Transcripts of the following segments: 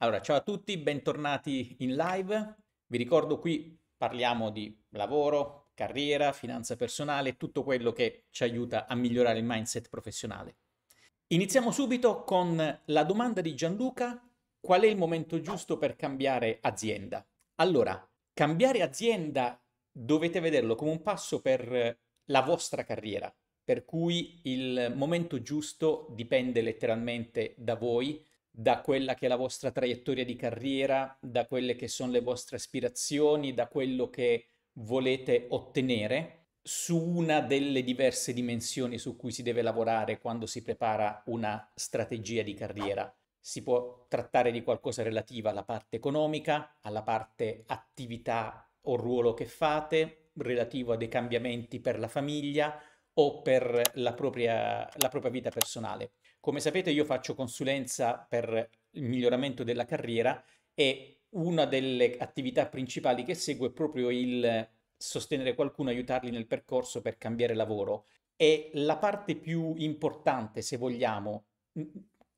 Allora, ciao a tutti, bentornati in live. Vi ricordo qui parliamo di lavoro, carriera, finanza personale, tutto quello che ci aiuta a migliorare il mindset professionale. Iniziamo subito con la domanda di Gianluca, qual è il momento giusto per cambiare azienda? Allora, cambiare azienda dovete vederlo come un passo per la vostra carriera, per cui il momento giusto dipende letteralmente da voi da quella che è la vostra traiettoria di carriera, da quelle che sono le vostre aspirazioni, da quello che volete ottenere su una delle diverse dimensioni su cui si deve lavorare quando si prepara una strategia di carriera. Si può trattare di qualcosa relativo alla parte economica, alla parte attività o ruolo che fate, relativo a dei cambiamenti per la famiglia o per la propria, la propria vita personale. Come sapete io faccio consulenza per il miglioramento della carriera e una delle attività principali che segue è proprio il sostenere qualcuno, aiutarli nel percorso per cambiare lavoro. E la parte più importante, se vogliamo,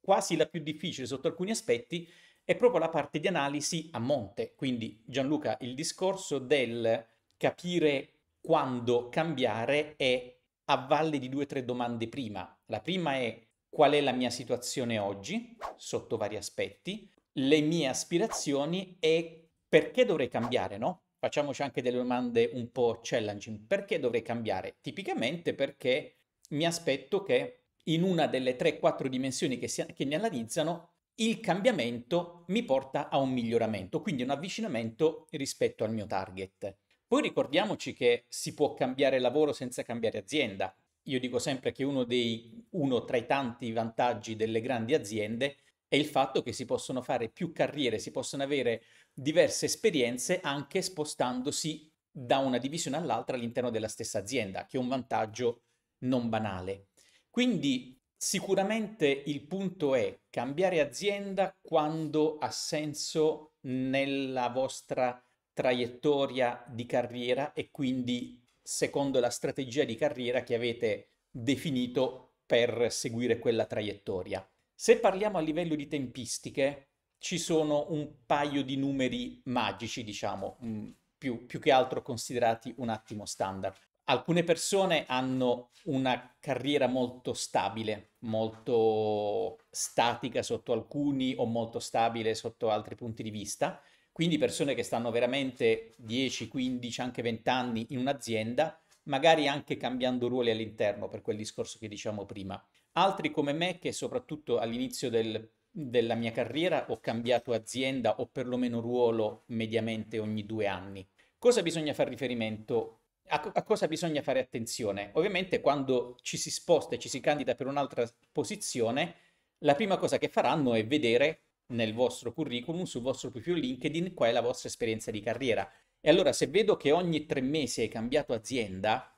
quasi la più difficile sotto alcuni aspetti, è proprio la parte di analisi a monte. Quindi Gianluca, il discorso del capire quando cambiare è a valle di due o tre domande prima. La prima è qual è la mia situazione oggi sotto vari aspetti, le mie aspirazioni e perché dovrei cambiare, no? Facciamoci anche delle domande un po' challenging. Perché dovrei cambiare? Tipicamente perché mi aspetto che in una delle 3-4 dimensioni che, si, che mi analizzano il cambiamento mi porta a un miglioramento, quindi un avvicinamento rispetto al mio target. Poi ricordiamoci che si può cambiare lavoro senza cambiare azienda, io dico sempre che uno, dei, uno tra i tanti vantaggi delle grandi aziende è il fatto che si possono fare più carriere, si possono avere diverse esperienze anche spostandosi da una divisione all'altra all'interno della stessa azienda, che è un vantaggio non banale. Quindi sicuramente il punto è cambiare azienda quando ha senso nella vostra traiettoria di carriera e quindi secondo la strategia di carriera che avete definito per seguire quella traiettoria. Se parliamo a livello di tempistiche, ci sono un paio di numeri magici, diciamo, mm, più, più che altro considerati un attimo standard. Alcune persone hanno una carriera molto stabile, molto statica sotto alcuni o molto stabile sotto altri punti di vista, quindi persone che stanno veramente 10, 15, anche 20 anni in un'azienda, magari anche cambiando ruoli all'interno per quel discorso che diciamo prima. Altri come me che soprattutto all'inizio del, della mia carriera ho cambiato azienda o perlomeno ruolo mediamente ogni due anni. Cosa bisogna fare riferimento? A, co- a cosa bisogna fare attenzione? Ovviamente quando ci si sposta e ci si candida per un'altra posizione, la prima cosa che faranno è vedere nel vostro curriculum, sul vostro profilo LinkedIn, qual è la vostra esperienza di carriera. E allora se vedo che ogni tre mesi hai cambiato azienda,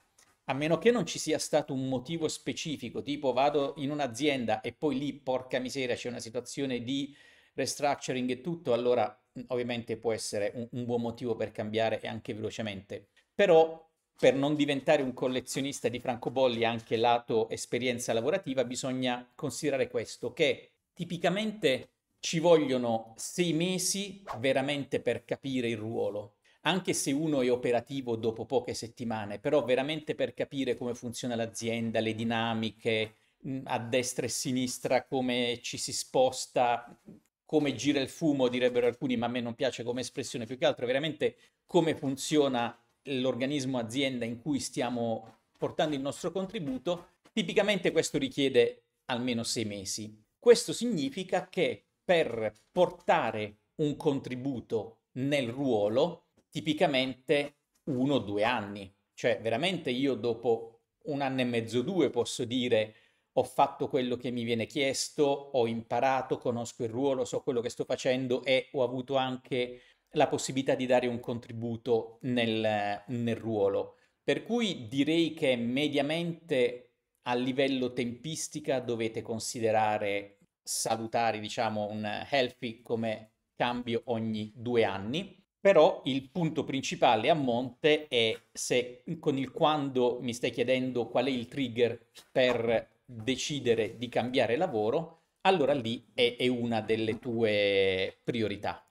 a meno che non ci sia stato un motivo specifico, tipo vado in un'azienda e poi lì, porca miseria, c'è una situazione di restructuring e tutto, allora ovviamente può essere un, un buon motivo per cambiare e anche velocemente. Però per non diventare un collezionista di francobolli anche lato esperienza lavorativa bisogna considerare questo, che tipicamente ci vogliono sei mesi veramente per capire il ruolo, anche se uno è operativo dopo poche settimane, però veramente per capire come funziona l'azienda, le dinamiche mm, a destra e sinistra, come ci si sposta, come gira il fumo, direbbero alcuni, ma a me non piace come espressione, più che altro veramente come funziona l'organismo azienda in cui stiamo portando il nostro contributo, tipicamente questo richiede almeno sei mesi. Questo significa che per portare un contributo nel ruolo, tipicamente uno o due anni. Cioè, veramente io dopo un anno e mezzo, due posso dire ho fatto quello che mi viene chiesto, ho imparato, conosco il ruolo, so quello che sto facendo e ho avuto anche la possibilità di dare un contributo nel, nel ruolo. Per cui direi che mediamente a livello tempistica dovete considerare salutari, diciamo, un healthy come cambio ogni due anni. Però il punto principale a monte è se con il quando mi stai chiedendo qual è il trigger per decidere di cambiare lavoro, allora lì è, è una delle tue priorità.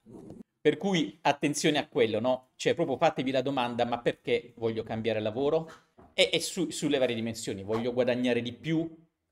Per cui attenzione a quello, no? Cioè proprio fatevi la domanda, ma perché voglio cambiare lavoro? E, e su, sulle varie dimensioni, voglio guadagnare di più?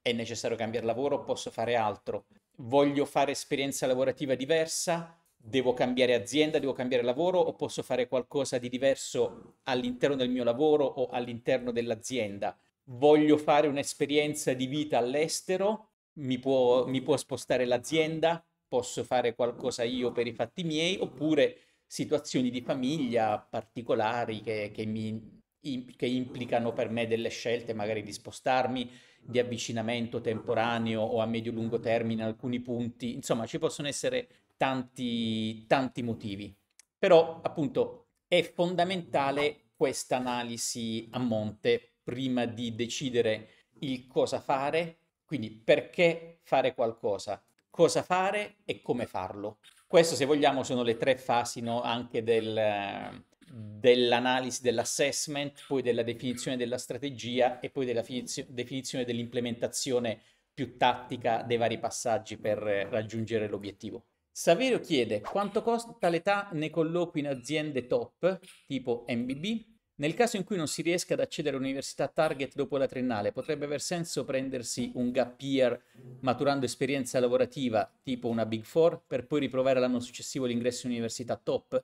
è necessario cambiare lavoro, posso fare altro, voglio fare esperienza lavorativa diversa, devo cambiare azienda, devo cambiare lavoro o posso fare qualcosa di diverso all'interno del mio lavoro o all'interno dell'azienda. Voglio fare un'esperienza di vita all'estero, mi può, mi può spostare l'azienda, posso fare qualcosa io per i fatti miei oppure situazioni di famiglia particolari che, che mi che implicano per me delle scelte magari di spostarmi di avvicinamento temporaneo o a medio-lungo termine in alcuni punti, insomma ci possono essere tanti, tanti motivi. Però appunto è fondamentale questa analisi a monte prima di decidere il cosa fare, quindi perché fare qualcosa, cosa fare e come farlo. Queste, se vogliamo, sono le tre fasi no, anche del, Mm. dell'analisi dell'assessment, poi della definizione della strategia e poi della finizio- definizione dell'implementazione più tattica dei vari passaggi per raggiungere l'obiettivo. Saverio chiede quanto costa l'età nei colloqui in aziende top tipo MBB. Nel caso in cui non si riesca ad accedere all'università target dopo la triennale, potrebbe aver senso prendersi un gap year maturando esperienza lavorativa tipo una Big Four per poi riprovare l'anno successivo l'ingresso in università top?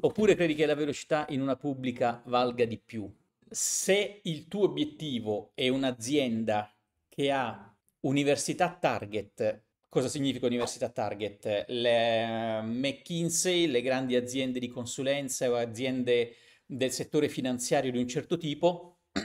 Oppure credi che la velocità in una pubblica valga di più? Se il tuo obiettivo è un'azienda che ha università target, cosa significa università target? Le eh, McKinsey, le grandi aziende di consulenza o aziende del settore finanziario di un certo tipo,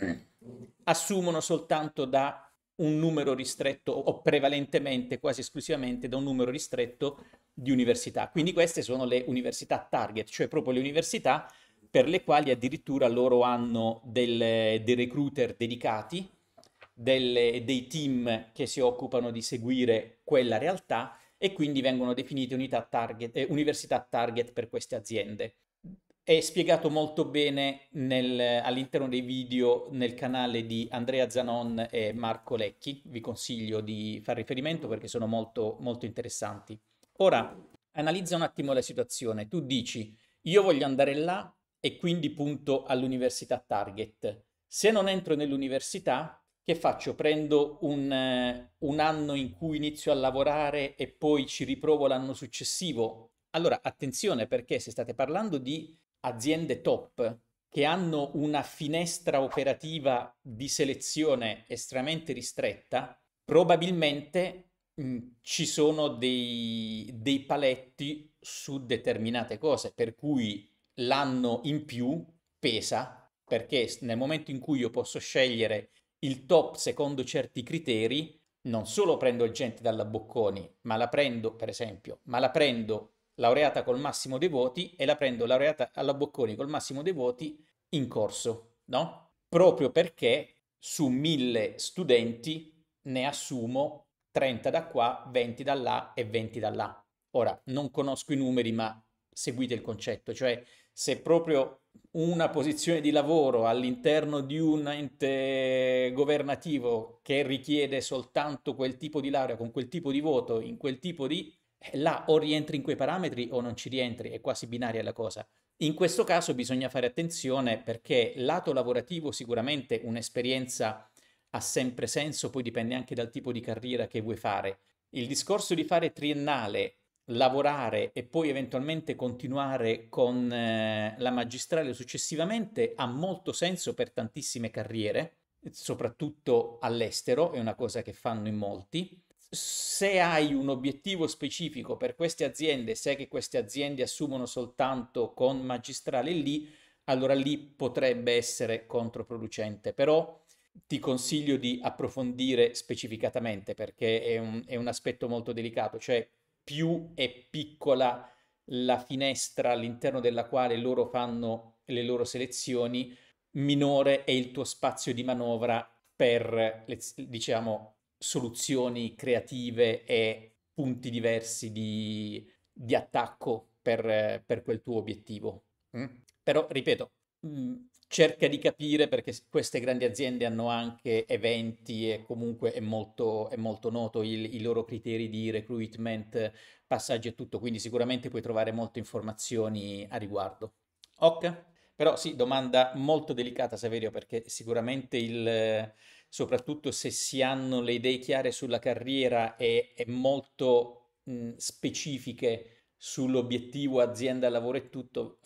assumono soltanto da un numero ristretto o prevalentemente, quasi esclusivamente, da un numero ristretto di università. Quindi queste sono le università target, cioè proprio le università per le quali addirittura loro hanno delle, dei recruiter dedicati, delle, dei team che si occupano di seguire quella realtà e quindi vengono definite unità target, eh, università target per queste aziende. È spiegato molto bene nel, all'interno dei video nel canale di Andrea Zanon e Marco Lecchi, vi consiglio di far riferimento perché sono molto, molto interessanti. Ora, analizza un attimo la situazione. Tu dici, io voglio andare là e quindi punto all'università target. Se non entro nell'università, che faccio? Prendo un, eh, un anno in cui inizio a lavorare e poi ci riprovo l'anno successivo? Allora, attenzione perché se state parlando di aziende top che hanno una finestra operativa di selezione estremamente ristretta, probabilmente Mm, ci sono dei, dei, paletti su determinate cose, per cui l'anno in più pesa, perché nel momento in cui io posso scegliere il top secondo certi criteri, non solo prendo gente dalla Bocconi, ma la prendo, per esempio, ma la prendo laureata col massimo dei voti e la prendo laureata alla Bocconi col massimo dei voti in corso, no? Proprio perché su mille studenti ne assumo 30 da qua, 20 da là e 20 da là. Ora, non conosco i numeri, ma seguite il concetto, cioè se proprio una posizione di lavoro all'interno di un ente governativo che richiede soltanto quel tipo di laurea, con quel tipo di voto, in quel tipo di... Eh, là o rientri in quei parametri o non ci rientri, è quasi binaria la cosa. In questo caso bisogna fare attenzione perché lato lavorativo sicuramente un'esperienza ha sempre senso, poi dipende anche dal tipo di carriera che vuoi fare. Il discorso di fare triennale, lavorare e poi eventualmente continuare con eh, la magistrale successivamente ha molto senso per tantissime carriere, soprattutto all'estero, è una cosa che fanno in molti. Se hai un obiettivo specifico per queste aziende, sai che queste aziende assumono soltanto con magistrale lì, allora lì potrebbe essere controproducente, però ti consiglio di approfondire specificatamente perché è un, è un aspetto molto delicato, cioè più è piccola la finestra all'interno della quale loro fanno le loro selezioni, minore è il tuo spazio di manovra per, diciamo, soluzioni creative e punti diversi di, di attacco per, per, quel tuo obiettivo. Mm? Però, ripeto, mh, mm, cerca di capire perché queste grandi aziende hanno anche eventi e comunque è molto, è molto noto il, i loro criteri di recruitment, passaggi e tutto, quindi sicuramente puoi trovare molte informazioni a riguardo. Ok? Però sì, domanda molto delicata Saverio perché sicuramente il, soprattutto se si hanno le idee chiare sulla carriera e, molto mh, specifiche sull'obiettivo azienda, lavoro e tutto,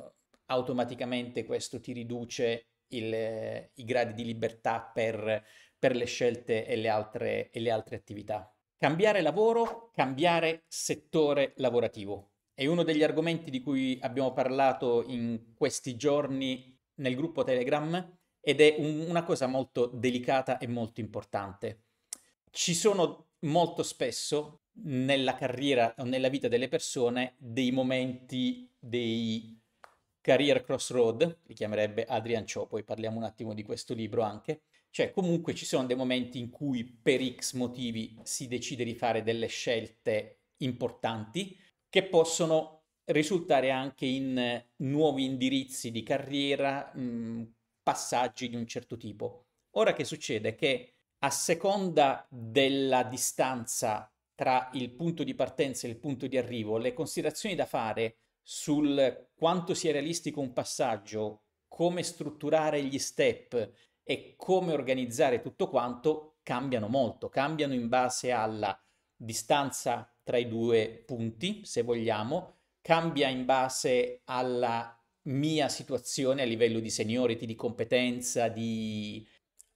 automaticamente questo ti riduce il, eh, i gradi di libertà per, per le scelte e le, altre, e le altre attività. Cambiare lavoro, cambiare settore lavorativo. È uno degli argomenti di cui abbiamo parlato in questi giorni nel gruppo Telegram ed è un, una cosa molto delicata e molto importante. Ci sono molto spesso nella carriera o nella vita delle persone dei momenti, dei Career Crossroad, li chiamerebbe Adrian Cho, poi parliamo un attimo di questo libro anche. Cioè, comunque ci sono dei momenti in cui per X motivi si decide di fare delle scelte importanti che possono risultare anche in nuovi indirizzi di carriera, mm, passaggi di un certo tipo. Ora che succede che a seconda della distanza tra il punto di partenza e il punto di arrivo, le considerazioni da fare sul quanto sia realistico un passaggio, come strutturare gli step e come organizzare tutto quanto cambiano molto, cambiano in base alla distanza tra i due punti, se vogliamo, cambia in base alla mia situazione a livello di seniority, di competenza, di...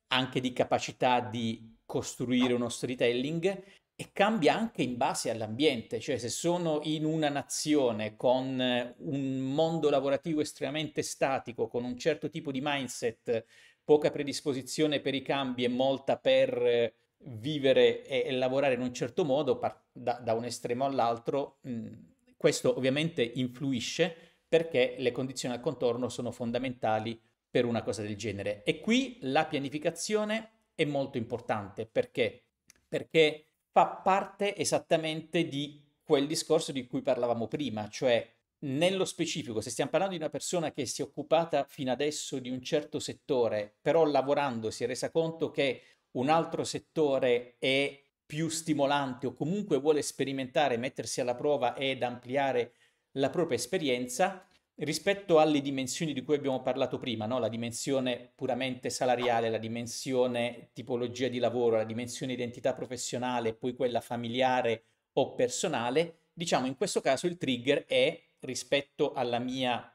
anche di capacità di costruire uno storytelling e cambia anche in base all'ambiente, cioè se sono in una nazione con eh, un mondo lavorativo estremamente statico, con un certo tipo di mindset, poca predisposizione per i cambi e molta per eh, vivere e, lavorare in un certo modo par- da, da, un estremo all'altro, mm, questo ovviamente influisce perché le condizioni al contorno sono fondamentali per una cosa del genere. E qui la pianificazione è molto importante perché? Perché fa parte esattamente di quel discorso di cui parlavamo prima, cioè nello specifico, se stiamo parlando di una persona che si è occupata fino adesso di un certo settore, però lavorando si è resa conto che un altro settore è più stimolante o comunque vuole sperimentare, mettersi alla prova ed ampliare la propria esperienza, rispetto alle dimensioni di cui abbiamo parlato prima, no? la dimensione puramente salariale, la dimensione tipologia di lavoro, la dimensione identità professionale, poi quella familiare o personale, diciamo in questo caso il trigger è rispetto alla mia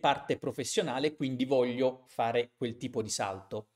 parte professionale, quindi voglio fare quel tipo di salto.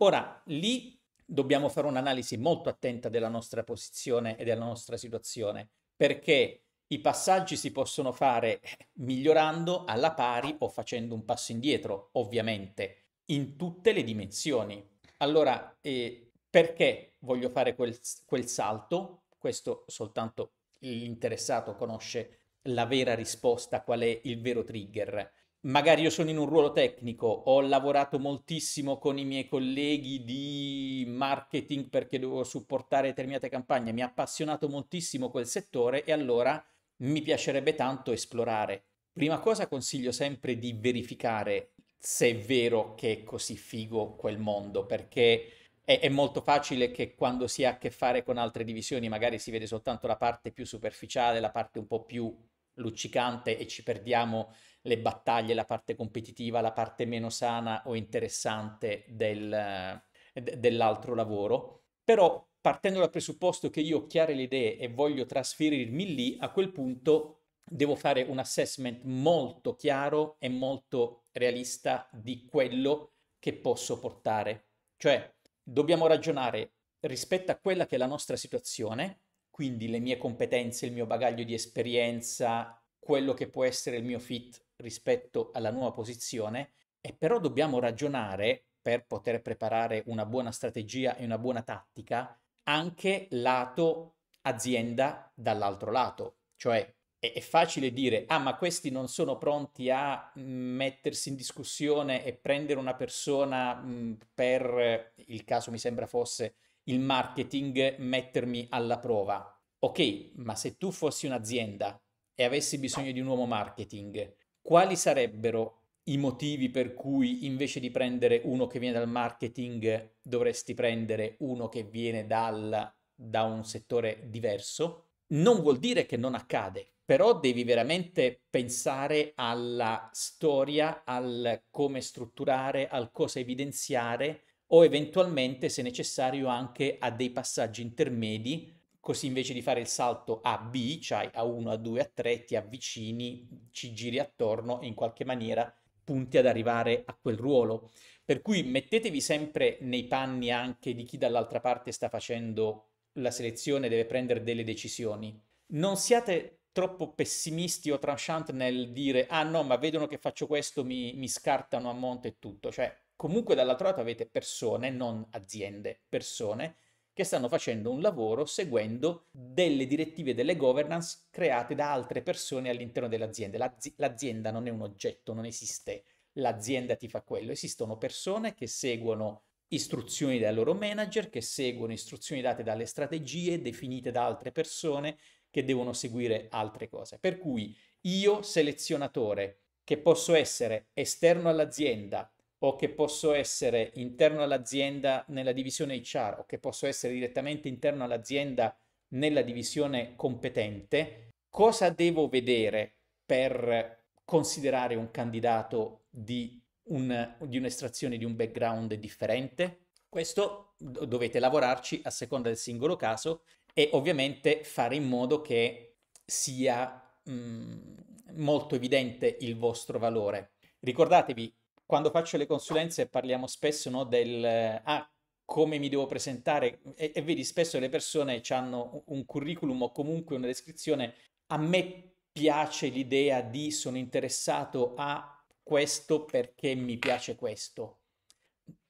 Ora, lì dobbiamo fare un'analisi molto attenta della nostra posizione e della nostra situazione, perché i passaggi si possono fare eh, migliorando alla pari o facendo un passo indietro, ovviamente, in tutte le dimensioni. Allora, eh, perché voglio fare quel, quel salto? Questo soltanto l'interessato conosce la vera risposta, qual è il vero trigger. Magari io sono in un ruolo tecnico, ho lavorato moltissimo con i miei colleghi di marketing perché dovevo supportare determinate campagne, mi ha appassionato moltissimo quel settore e allora mi piacerebbe tanto esplorare. Prima cosa consiglio sempre di verificare se è vero che è così figo quel mondo, perché è, è, molto facile che quando si ha a che fare con altre divisioni magari si vede soltanto la parte più superficiale, la parte un po' più luccicante e ci perdiamo le battaglie, la parte competitiva, la parte meno sana o interessante del, dell'altro lavoro. Però partendo dal presupposto che io ho chiare le idee e voglio trasferirmi lì, a quel punto devo fare un assessment molto chiaro e molto realista di quello che posso portare. Cioè, dobbiamo ragionare rispetto a quella che è la nostra situazione, quindi le mie competenze, il mio bagaglio di esperienza, quello che può essere il mio fit rispetto alla nuova posizione, e però dobbiamo ragionare per poter preparare una buona strategia e una buona tattica anche lato azienda dall'altro lato. Cioè è, è, facile dire, ah ma questi non sono pronti a mm, mettersi in discussione e prendere una persona mh, mm, per, il caso mi sembra fosse il marketing, mettermi alla prova. Ok, ma se tu fossi un'azienda e avessi bisogno di un uomo marketing, quali sarebbero i motivi per cui invece di prendere uno che viene dal marketing dovresti prendere uno che viene dal, da un settore diverso. Non vuol dire che non accade, però devi veramente pensare alla storia, al come strutturare, al cosa evidenziare o eventualmente, se necessario, anche a dei passaggi intermedi così invece di fare il salto A, B, cioè A1, A2, A3, ti avvicini, ci giri attorno e in qualche maniera punti ad arrivare a quel ruolo. Per cui mettetevi sempre nei panni anche di chi dall'altra parte sta facendo la selezione, deve prendere delle decisioni. Non siate troppo pessimisti o tranchant nel dire ah no, ma vedono che faccio questo, mi, mi scartano a monte e tutto. Cioè, comunque dall'altro lato avete persone, non aziende, persone che stanno facendo un lavoro seguendo delle direttive, delle governance create da altre persone all'interno dell'azienda. L'az- l'azienda non è un oggetto, non esiste l'azienda ti fa quello, esistono persone che seguono istruzioni dai loro manager, che seguono istruzioni date dalle strategie definite da altre persone che devono seguire altre cose. Per cui io selezionatore che posso essere esterno all'azienda o che posso essere interno all'azienda nella divisione HR o che posso essere direttamente interno all'azienda nella divisione competente, cosa devo vedere per considerare un candidato di, un, di un'estrazione di un background differente? Questo dovete lavorarci a seconda del singolo caso e ovviamente fare in modo che sia mh, mm, molto evidente il vostro valore. Ricordatevi quando faccio le consulenze parliamo spesso no, del ah, come mi devo presentare e, e vedi spesso le persone hanno un curriculum o comunque una descrizione. A me piace l'idea di sono interessato a questo perché mi piace questo.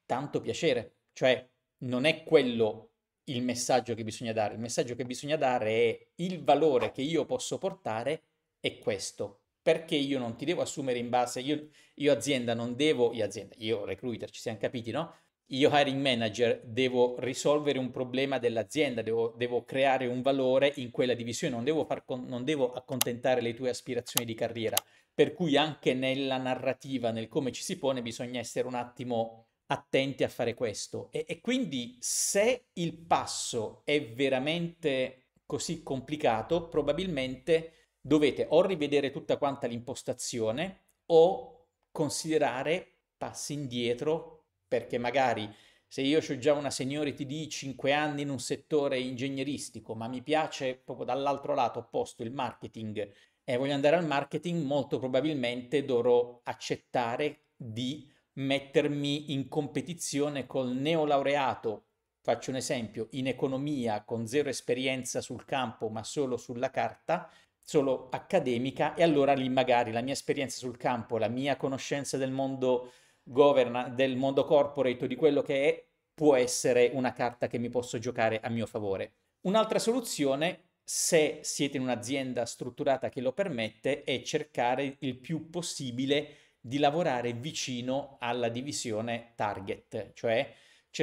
Tanto piacere, cioè non è quello il messaggio che bisogna dare, il messaggio che bisogna dare è il valore che io posso portare è questo perché io non ti devo assumere in base, io, io azienda non devo, io azienda, io recruiter, ci siamo capiti, no? Io hiring manager devo risolvere un problema dell'azienda, devo, devo creare un valore in quella divisione, non devo, far con, non devo accontentare le tue aspirazioni di carriera. Per cui anche nella narrativa, nel come ci si pone, bisogna essere un attimo attenti a fare questo. E, e, quindi se il passo è veramente così complicato, probabilmente dovete o rivedere tutta quanta l'impostazione o considerare passi indietro perché magari se io ho già una seniority di 5 anni in un settore ingegneristico, ma mi piace proprio dall'altro lato opposto il marketing e voglio andare al marketing, molto probabilmente dovrò accettare di mettermi in competizione col neolaureato, faccio un esempio, in economia con zero esperienza sul campo ma solo sulla carta, solo accademica e allora lì magari la mia esperienza sul campo, la mia conoscenza del mondo governance, del mondo corporate o di quello che è, può essere una carta che mi posso giocare a mio favore. Un'altra soluzione, se siete in un'azienda strutturata che lo permette, è cercare il più possibile di lavorare vicino alla divisione target, cioè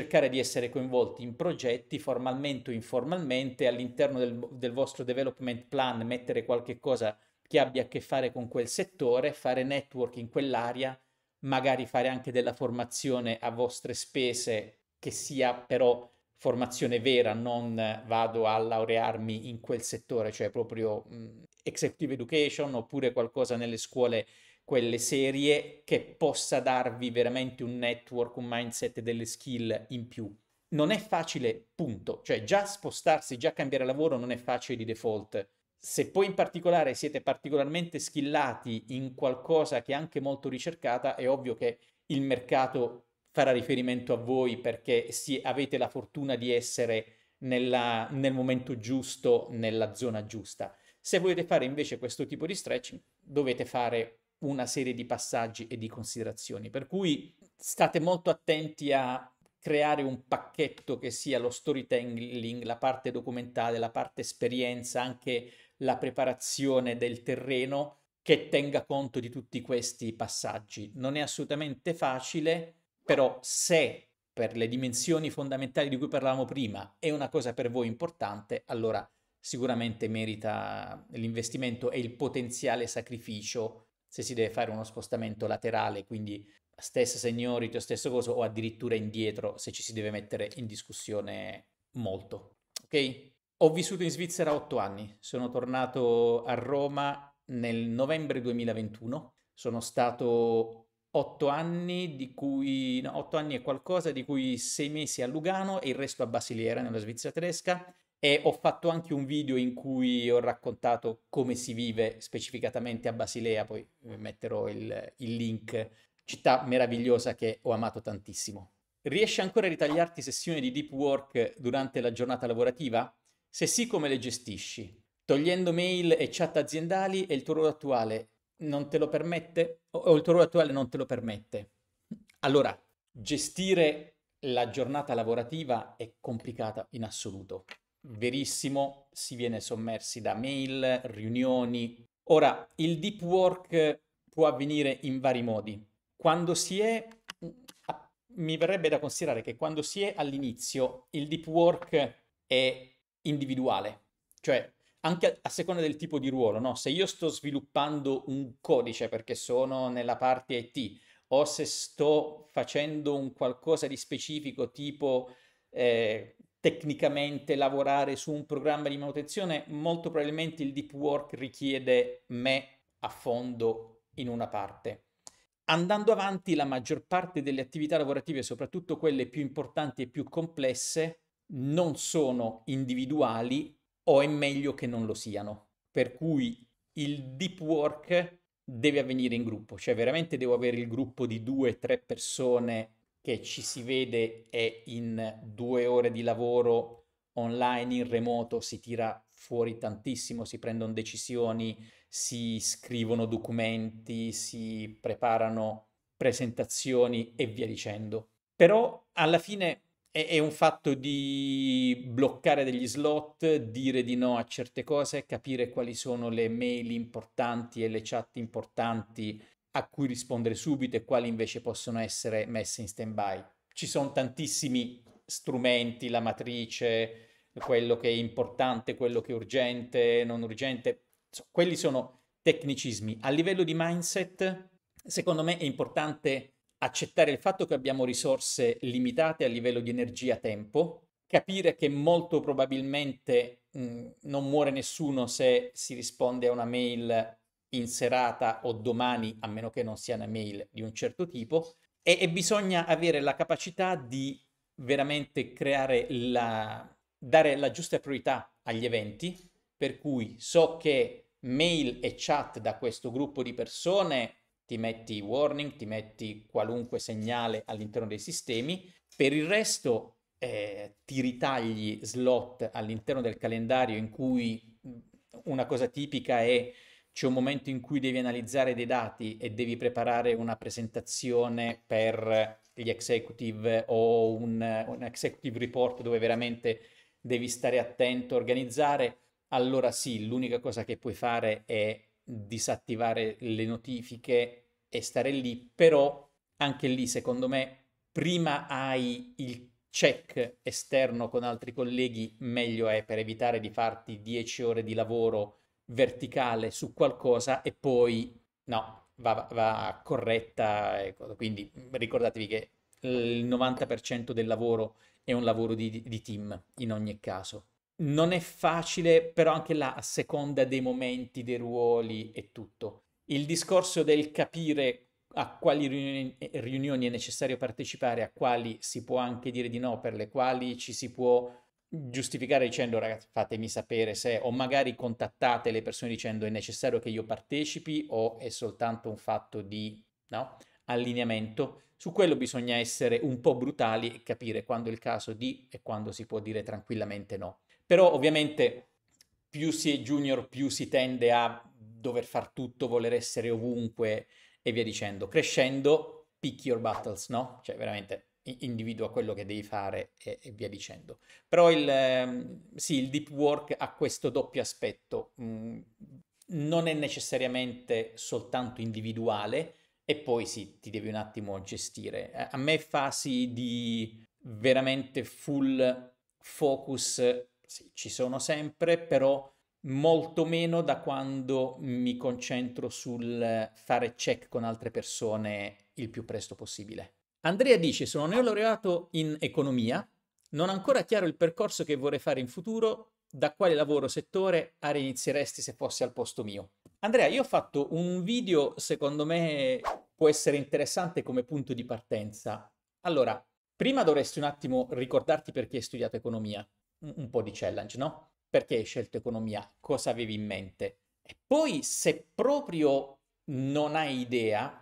cercare di essere coinvolti in progetti formalmente o informalmente all'interno del, del vostro development plan, mettere qualche cosa che abbia a che fare con quel settore, fare network in quell'area, magari fare anche della formazione a vostre spese che sia però formazione vera, non vado a laurearmi in quel settore, cioè proprio mh, executive education oppure qualcosa nelle scuole quelle serie che possa darvi veramente un network, un mindset, delle skill in più. Non è facile, punto. Cioè già spostarsi, già cambiare lavoro non è facile di default. Se poi in particolare siete particolarmente skillati in qualcosa che è anche molto ricercata, è ovvio che il mercato farà riferimento a voi perché si, avete la fortuna di essere nella, nel momento giusto, nella zona giusta. Se volete fare invece questo tipo di stretching, dovete fare una serie di passaggi e di considerazioni. Per cui state molto attenti a creare un pacchetto che sia lo storytelling, la parte documentale, la parte esperienza, anche la preparazione del terreno che tenga conto di tutti questi passaggi. Non è assolutamente facile, però se per le dimensioni fondamentali di cui parlavamo prima è una cosa per voi importante, allora sicuramente merita l'investimento e il potenziale sacrificio se si deve fare uno spostamento laterale, quindi stessa seniority o stesso coso, o addirittura indietro se ci si deve mettere in discussione molto. Ok? Ho vissuto in Svizzera otto anni, sono tornato a Roma nel novembre 2021, sono stato otto anni, di cui, no, otto anni e qualcosa, di cui sei mesi a Lugano e il resto a Basiliera, nella Svizzera tedesca, e ho fatto anche un video in cui ho raccontato come si vive specificatamente a Basilea, poi eh, metterò il, il link, città meravigliosa che ho amato tantissimo. Riesci ancora a ritagliarti sessioni di deep work durante la giornata lavorativa? Se sì, come le gestisci? Togliendo mail e chat aziendali e il tuo ruolo attuale non te lo permette? O il tuo ruolo attuale non te lo permette? Allora, gestire la giornata lavorativa è complicata in assoluto verissimo, si viene sommersi da mail, riunioni. Ora, il deep work può avvenire in vari modi. Quando si è, mi verrebbe da considerare che quando si è all'inizio, il deep work è individuale, cioè anche a seconda del tipo di ruolo, no? Se io sto sviluppando un codice perché sono nella parte IT o se sto facendo un qualcosa di specifico tipo eh, tecnicamente lavorare su un programma di manutenzione, molto probabilmente il deep work richiede me a fondo in una parte. Andando avanti, la maggior parte delle attività lavorative, soprattutto quelle più importanti e più complesse, non sono individuali o è meglio che non lo siano. Per cui il deep work deve avvenire in gruppo, cioè veramente devo avere il gruppo di due, tre persone che ci si vede e in due ore di lavoro online, in remoto, si tira fuori tantissimo, si prendono decisioni, si scrivono documenti, si preparano presentazioni e via dicendo. Però alla fine è, è un fatto di bloccare degli slot, dire di no a certe cose, capire quali sono le mail importanti e le chat importanti a cui rispondere subito e quali invece possono essere messe in stand-by. Ci sono tantissimi strumenti, la matrice, quello che è importante, quello che è urgente, non urgente, quelli sono tecnicismi. A livello di mindset, secondo me è importante accettare il fatto che abbiamo risorse limitate a livello di energia tempo, capire che molto probabilmente mh, non muore nessuno se si risponde a una mail in serata o domani, a meno che non sia una mail di un certo tipo, e, e bisogna avere la capacità di veramente creare la, dare la giusta priorità agli eventi, per cui so che mail e chat da questo gruppo di persone ti metti warning, ti metti qualunque segnale all'interno dei sistemi, per il resto eh, ti ritagli slot all'interno del calendario in cui una cosa tipica è c'è un momento in cui devi analizzare dei dati e devi preparare una presentazione per gli executive o un, un executive report dove veramente devi stare attento, a organizzare, allora sì, l'unica cosa che puoi fare è disattivare le notifiche e stare lì, però anche lì secondo me prima hai il check esterno con altri colleghi, meglio è per evitare di farti 10 ore di lavoro verticale su qualcosa e poi no, va, va corretta. Ecco. Quindi mhmm, ricordatevi che il 90% del lavoro è un lavoro di, di team in ogni caso. Non è facile, però anche là, a seconda dei momenti, dei ruoli e tutto. Il discorso del capire a quali riunioni, riunioni, è necessario partecipare, a quali si può anche dire di no, per le quali ci si può giustificare dicendo ragazzi fatemi sapere se o magari contattate le persone dicendo è necessario che io partecipi o è soltanto un fatto di no, allineamento. Su quello bisogna essere un po' brutali e capire quando è il caso di e quando si può dire tranquillamente no. Però ovviamente più si è junior più si tende a dover far tutto, voler essere ovunque e via dicendo. Crescendo, pick your battles, no? Cioè veramente individua quello che devi fare e, e via dicendo. Però il, ehm, sì, il deep work ha questo doppio aspetto, mm, non è necessariamente soltanto individuale e poi sì, ti devi un attimo gestire. A me fasi di veramente full focus sì, ci sono sempre, però molto meno da quando mi concentro sul fare check con altre persone il più presto possibile. Andrea dice sono neolaureato in economia, non ancora chiaro il percorso che vorrei fare in futuro, da quale lavoro settore area inizieresti se fossi al posto mio? Andrea, io ho fatto un video, secondo me può essere interessante come punto di partenza. Allora, prima dovresti un attimo ricordarti perché hai studiato economia, un, po' di challenge, no? Perché hai scelto economia, cosa avevi in mente? E poi, se proprio non hai idea,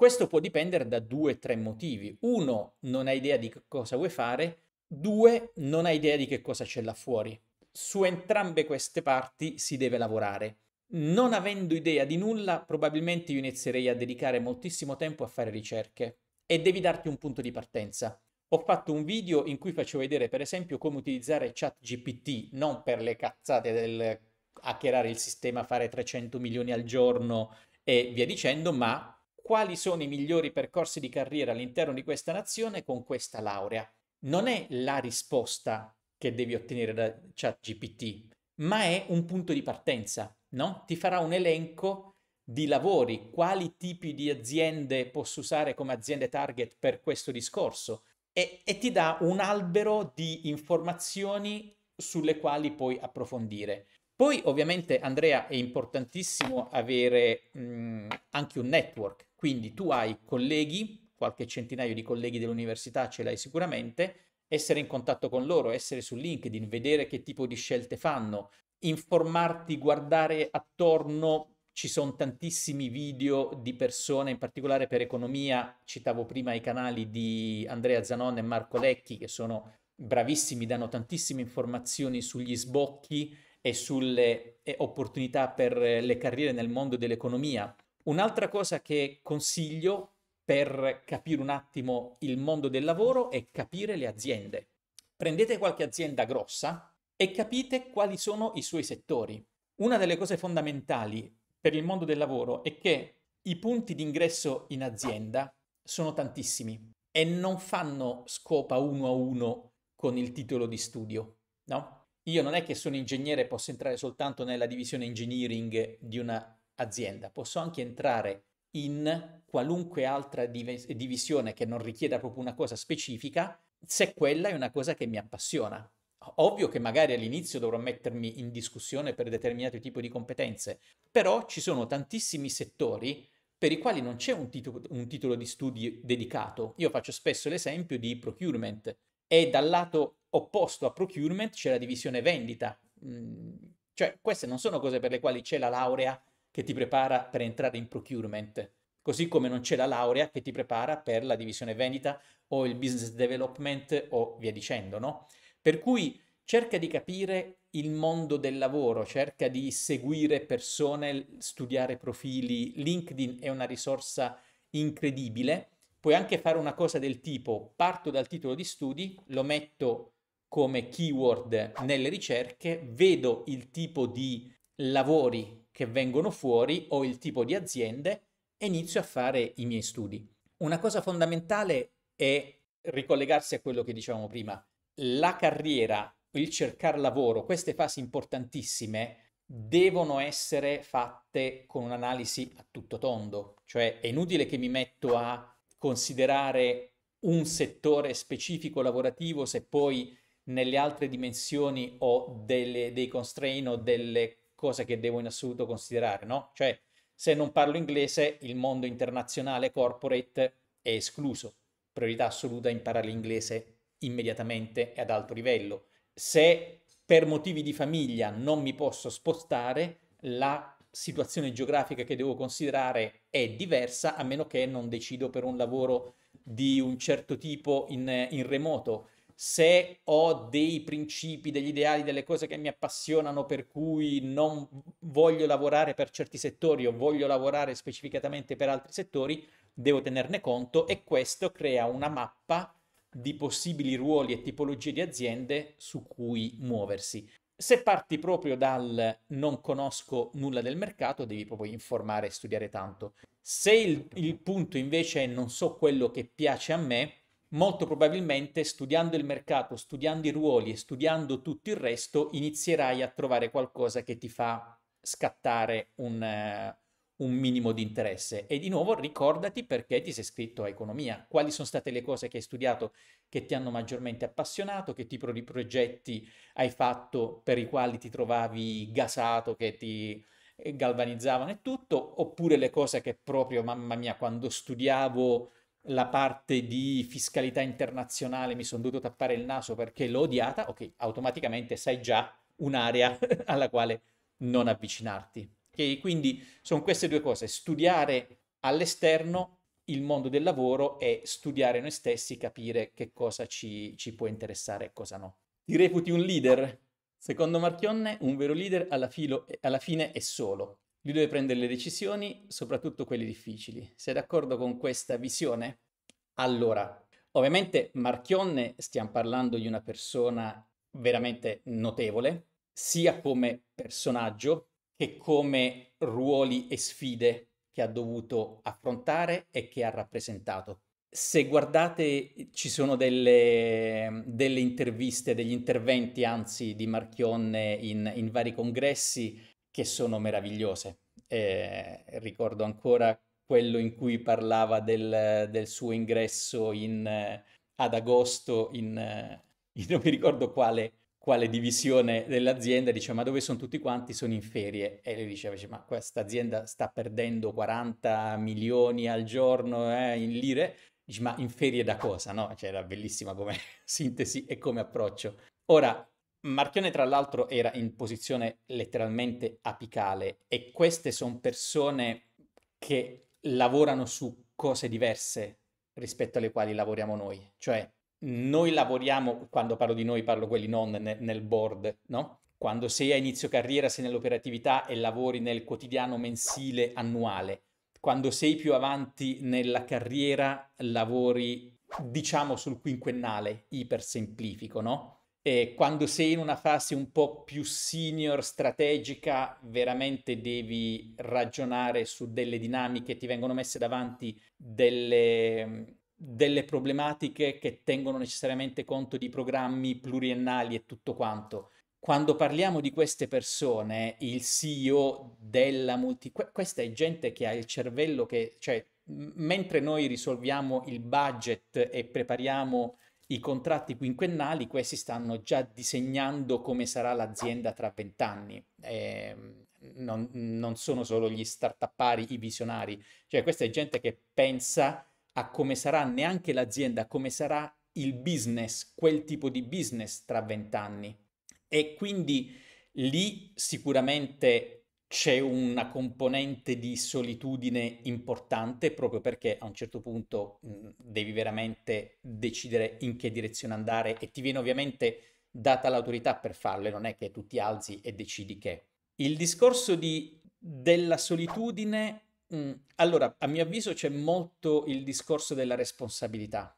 questo può dipendere da due o tre motivi. Uno, non hai idea di cosa vuoi fare. Due, non hai idea di che cosa c'è là fuori. Su entrambe queste parti si deve lavorare. Non avendo idea di nulla, probabilmente io inizierei a dedicare moltissimo tempo a fare ricerche e devi darti un punto di partenza. Ho fatto un video in cui faccio vedere, per esempio, come utilizzare ChatGPT non per le cazzate del hackerare il sistema, fare 300 milioni al giorno e via dicendo, ma quali sono i migliori percorsi di carriera all'interno di questa nazione con questa laurea. Non è la risposta che devi ottenere da ChatGPT, ma è un punto di partenza, no? Ti farà un elenco di lavori, quali tipi di aziende posso usare come aziende target per questo discorso e, e ti dà un albero di informazioni sulle quali puoi approfondire. Poi ovviamente Andrea è importantissimo avere mh, anche un network, quindi tu hai colleghi, qualche centinaio di colleghi dell'università ce l'hai sicuramente, essere in contatto con loro, essere su LinkedIn, vedere che tipo di scelte fanno, informarti, guardare attorno. Ci sono tantissimi video di persone, in particolare per economia, citavo prima i canali di Andrea Zanon e Marco Lecchi, che sono bravissimi, danno tantissime informazioni sugli sbocchi e sulle eh, opportunità per eh, le carriere nel mondo dell'economia. Un'altra cosa che consiglio per capire un attimo il mondo del lavoro è capire le aziende. Prendete qualche azienda grossa e capite quali sono i suoi settori. Una delle cose fondamentali per il mondo del lavoro è che i punti di ingresso in azienda sono tantissimi e non fanno scopa uno a uno con il titolo di studio, no? Io non è che sono ingegnere e posso entrare soltanto nella divisione engineering di una azienda, posso anche entrare in qualunque altra div- divisione che non richieda proprio una cosa specifica, se quella è una cosa che mi appassiona. Ovvio che magari all'inizio dovrò mettermi in discussione per determinato tipo di competenze, però ci sono tantissimi settori per i quali non c'è un, titolo, un titolo di studio dedicato. Io faccio spesso l'esempio di procurement e dal lato opposto a procurement c'è la divisione vendita. Mm, cioè, queste non sono cose per le quali c'è la laurea che ti prepara per entrare in procurement, così come non c'è la laurea che ti prepara per la divisione vendita o il business development o via dicendo, no? Per cui cerca di capire il mondo del lavoro, cerca di seguire persone, studiare profili. LinkedIn è una risorsa incredibile. Puoi anche fare una cosa del tipo parto dal titolo di studi, lo metto come keyword nelle ricerche, vedo il tipo di lavori che vengono fuori o il tipo di aziende e inizio a fare i miei studi. Una cosa fondamentale è ricollegarsi a quello che dicevamo prima. La carriera, il cercare lavoro, queste fasi importantissime devono essere fatte con un'analisi a tutto tondo, cioè è inutile che mi metto a considerare un settore specifico lavorativo se poi nelle altre dimensioni ho delle, dei constraint o delle cosa che devo in assoluto considerare, no? Cioè, se non parlo inglese, il mondo internazionale corporate è escluso. Priorità assoluta imparare l'inglese immediatamente e ad alto livello. Se per motivi di famiglia non mi posso spostare, la situazione geografica che devo considerare è diversa, a meno che non decido per un lavoro di un certo tipo in, in remoto se ho dei principi, degli ideali, delle cose che mi appassionano per cui non voglio lavorare per certi settori o voglio lavorare specificatamente per altri settori, devo tenerne conto e questo crea una mappa di possibili ruoli e tipologie di aziende su cui muoversi. Se parti proprio dal non conosco nulla del mercato, devi proprio informare e studiare tanto. Se il, il punto invece è non so quello che piace a me, molto probabilmente studiando il mercato, studiando i ruoli e studiando tutto il resto, inizierai a trovare qualcosa che ti fa scattare un, uh, un, minimo di interesse. E di nuovo ricordati perché ti sei iscritto a economia, quali sono state le cose che hai studiato che ti hanno maggiormente appassionato, che tipo di progetti hai fatto per i quali ti trovavi gasato, che ti eh, galvanizzavano e tutto, oppure le cose che proprio, mamma mia, quando studiavo la parte di fiscalità internazionale mi sono dovuto tappare il naso perché l'ho odiata, ok, automaticamente sai già un'area alla quale non avvicinarti. Okay? Quindi sono queste due cose, studiare all'esterno il mondo del lavoro e studiare noi stessi, capire che cosa ci, ci può interessare e cosa no. Ti reputi un leader? Secondo Marchionne, un vero leader alla, filo, alla fine è solo. Lui deve prendere le decisioni, soprattutto quelle difficili. Sei d'accordo con questa visione? Allora, ovviamente Marchionne stiamo parlando di una persona veramente notevole, sia come personaggio che come ruoli e sfide che ha dovuto affrontare e che ha rappresentato. Se guardate, ci sono delle, delle interviste, degli interventi anzi di Marchionne in, in vari congressi che sono meravigliose. Eh, ricordo ancora quello in cui parlava del, del suo ingresso in, eh, ad agosto in, eh, in, non mi ricordo quale, quale divisione dell'azienda, diceva ma dove sono tutti quanti? Sono in ferie. E lui diceva ma questa azienda sta perdendo 40 milioni al giorno eh, in lire. Dice ma in ferie da cosa? No? Cioè era bellissima come sintesi e come approccio. Ora, Marchione, tra l'altro, era in posizione letteralmente apicale e queste sono persone che lavorano su cose diverse rispetto alle quali lavoriamo noi. Cioè, noi lavoriamo, quando parlo di noi parlo quelli non ne, nel board, no? Quando sei a inizio carriera, sei nell'operatività e lavori nel quotidiano mensile annuale. Quando sei più avanti nella carriera, lavori, diciamo, sul quinquennale, ipersemplifico, no? E eh, quando sei in una fase un po' più senior strategica, veramente devi ragionare su delle dinamiche, ti vengono messe davanti delle, mm, delle problematiche che tengono necessariamente conto di programmi pluriennali e tutto quanto. Quando parliamo di queste persone, il CEO della multi... Questa è gente che ha il cervello che... Cioè, mentre noi risolviamo il budget e prepariamo i contratti quinquennali, questi stanno già disegnando come sarà l'azienda tra vent'anni. Eh, non, non, sono solo gli start-upari, i visionari, cioè questa è gente che pensa a come sarà neanche l'azienda, come sarà il business, quel tipo di business tra vent'anni. E quindi lì sicuramente c'è una componente di solitudine importante proprio perché a un certo punto mh, mm, devi veramente decidere in che direzione andare e ti viene ovviamente data l'autorità per farlo non è che tu ti alzi e decidi che. Il discorso di, della solitudine, mh, mm, allora a mio avviso c'è molto il discorso della responsabilità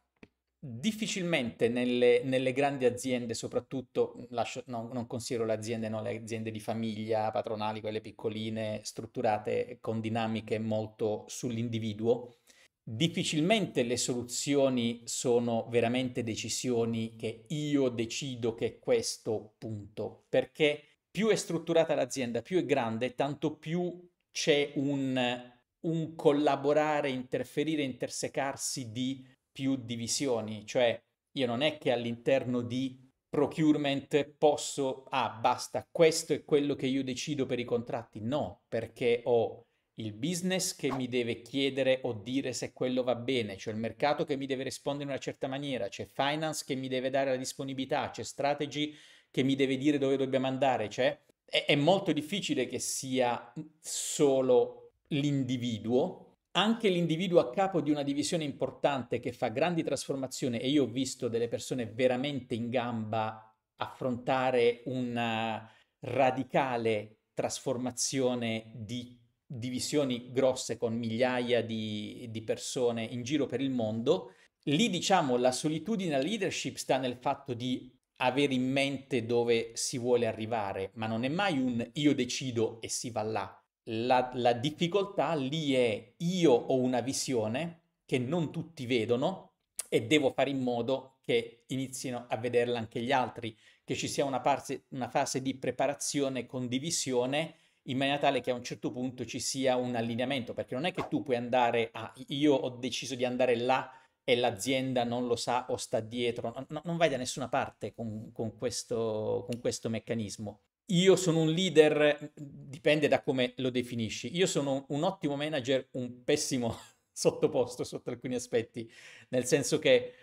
difficilmente nelle, nelle, grandi aziende, soprattutto lascio, no, non considero le aziende, no, le aziende di famiglia, patronali, quelle piccoline, strutturate con dinamiche molto sull'individuo, difficilmente le soluzioni sono veramente decisioni che io decido che è questo punto, perché più è strutturata l'azienda, più è grande, tanto più c'è un, un collaborare, interferire, intersecarsi di più divisioni, cioè io non è che all'interno di procurement posso, ah basta, questo è quello che io decido per i contratti, no, perché ho il business che mi deve chiedere o dire se quello va bene, c'è il mercato che mi deve rispondere in una certa maniera, c'è finance che mi deve dare la disponibilità, c'è strategy che mi deve dire dove dobbiamo andare, cioè è, è molto difficile che sia solo l'individuo anche l'individuo a capo di una divisione importante che fa grandi trasformazioni, e io ho visto delle persone veramente in gamba affrontare una eh, radicale trasformazione di divisioni grosse con migliaia di, di persone in giro per il mondo, lì diciamo la solitudine, la leadership sta nel fatto di avere in mente dove si vuole arrivare, ma non è mai un io decido e si va là, la, la difficoltà lì è io ho una visione che non tutti vedono e devo fare in modo che inizino a vederla anche gli altri, che ci sia una, parse, una fase di preparazione, e condivisione, in maniera tale che a un certo punto ci sia un allineamento, perché non è che tu puoi andare a io ho deciso di andare là e l'azienda non lo sa o sta dietro, no, non vai da nessuna parte con, con, questo, con questo meccanismo io sono un leader, dipende da come lo definisci. Io sono un ottimo manager, un pessimo sottoposto sotto alcuni aspetti, nel senso che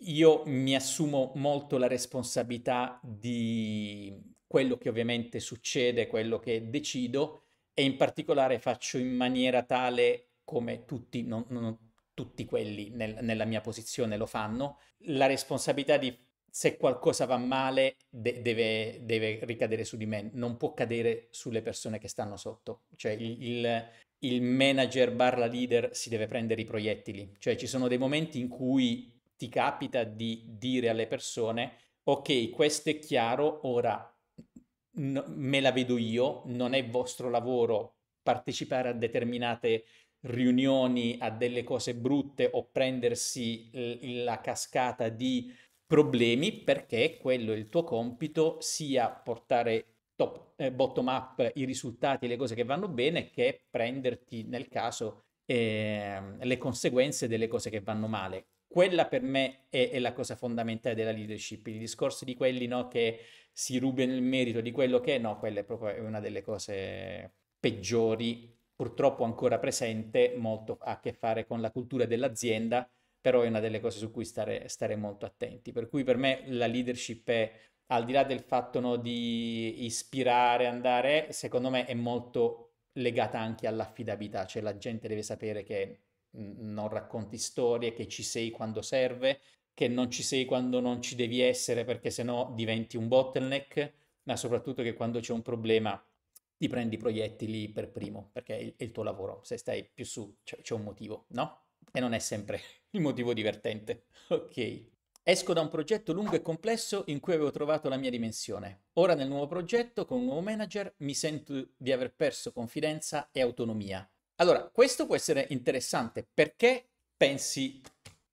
io mi assumo molto la responsabilità di quello che ovviamente succede, quello che decido e in particolare faccio in maniera tale come tutti, non, non tutti quelli nel, nella mia posizione lo fanno, la responsabilità di se qualcosa va male de- deve, deve, ricadere su di me, non può cadere sulle persone che stanno sotto. Cioè il, il, il manager barra leader si deve prendere i proiettili. Cioè ci sono dei momenti in cui ti capita di dire alle persone ok, questo è chiaro, ora no, me la vedo io, non è vostro lavoro partecipare a determinate riunioni, a delle cose brutte o prendersi l- la cascata di problemi perché quello è il tuo compito sia portare top, eh, bottom up i risultati e le cose che vanno bene che prenderti nel caso eh, le conseguenze delle cose che vanno male. Quella per me è, è la cosa fondamentale della leadership. il discorso di quelli no, che si rubano il merito di quello che è, no, quella è proprio una delle cose peggiori, purtroppo ancora presente, molto a che fare con la cultura dell'azienda però è una delle cose su cui stare, stare molto attenti. Per cui per me la leadership è, al di là del fatto no, di ispirare, andare, secondo me è molto legata anche all'affidabilità, cioè la gente deve sapere che non racconti storie, che ci sei quando serve, che non ci sei quando non ci devi essere perché sennò diventi un bottleneck, ma soprattutto che quando c'è un problema ti prendi i proiettili per primo, perché è il, tuo lavoro, se stai più su c'è un motivo, no? E non è sempre il motivo divertente. Ok. Esco da un progetto lungo e complesso in cui avevo trovato la mia dimensione. Ora nel nuovo progetto, con un nuovo manager, mi sento di aver perso confidenza e autonomia. Allora, questo può essere interessante. Perché pensi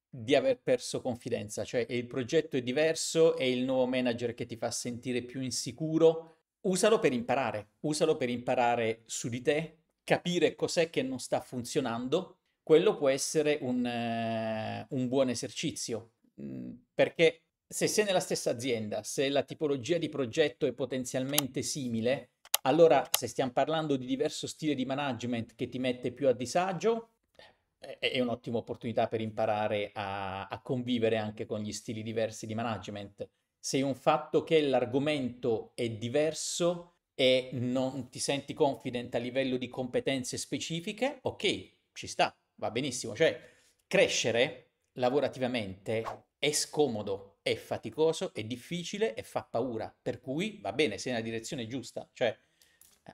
di aver perso confidenza? Cioè, il progetto è diverso, è il nuovo manager che ti fa sentire più insicuro? Usalo per imparare. Usalo per imparare su di te, capire cos'è che non sta funzionando quello può essere un, eh, un buon esercizio, mm, perché se sei nella stessa azienda, se la tipologia di progetto è potenzialmente simile, allora se stiamo parlando di diverso stile di management che ti mette più a disagio, eh, è un'ottima opportunità per imparare a, a, convivere anche con gli stili diversi di management. Se è un fatto che l'argomento è diverso e non ti senti confident a livello di competenze specifiche, ok, ci sta va benissimo. Cioè, crescere lavorativamente è scomodo, è faticoso, è difficile e fa paura. Per cui va bene, sei nella direzione giusta. Cioè,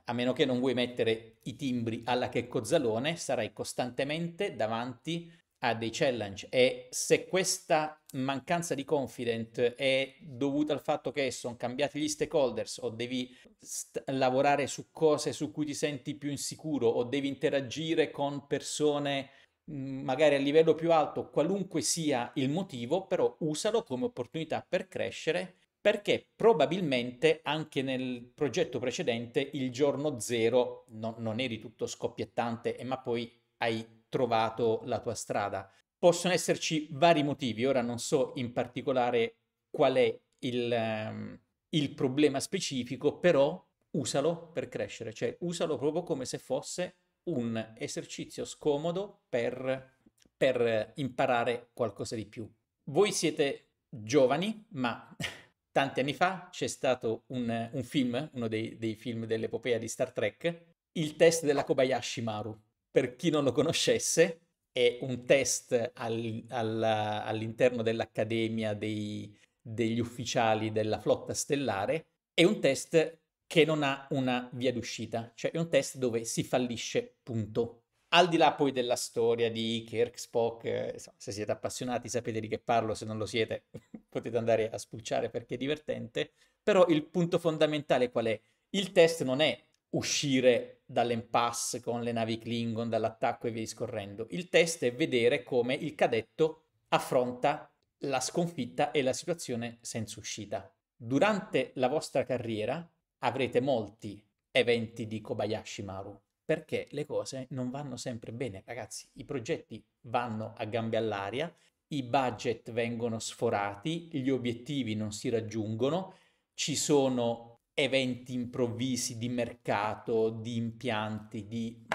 a meno che non vuoi mettere i timbri alla Checco Zalone, sarai costantemente davanti a dei challenge. E se questa mancanza di confidence è dovuta al fatto che sono cambiati gli stakeholders o devi st- lavorare su cose su cui ti senti più insicuro o devi interagire con persone Mm, magari a livello più alto, qualunque sia il motivo, però usalo come opportunità per crescere, perché probabilmente anche nel progetto precedente il giorno zero no, non eri tutto scoppiettante, ma poi hai trovato la tua strada. Possono esserci vari motivi, ora non so in particolare qual è il, um, il problema specifico, però usalo per crescere, cioè usalo proprio come se fosse un esercizio scomodo per, per imparare qualcosa di più. Voi siete giovani, ma tanti anni fa c'è stato un, un film, uno dei, dei, film dell'epopea di Star Trek, il test della Kobayashi Maru. Per chi non lo conoscesse, è un test al, al, all'interno dell'Accademia dei, degli ufficiali della flotta stellare. È un test che non ha una via d'uscita, cioè è un test dove si fallisce, punto. Al di là poi della storia di Kirk, Spock, eh, se siete appassionati sapete di che parlo, se non lo siete potete andare a spulciare perché è divertente, però il punto fondamentale qual è? Il test non è uscire dall'impasse con le navi Klingon, dall'attacco e via discorrendo, il test è vedere come il cadetto affronta la sconfitta e la situazione senza uscita. Durante la vostra carriera avrete molti eventi di Kobayashi Maru perché le cose non vanno sempre bene, ragazzi. I progetti vanno a gambe all'aria, i budget vengono sforati, gli obiettivi non si raggiungono, ci sono eventi improvvisi di mercato, di impianti, di...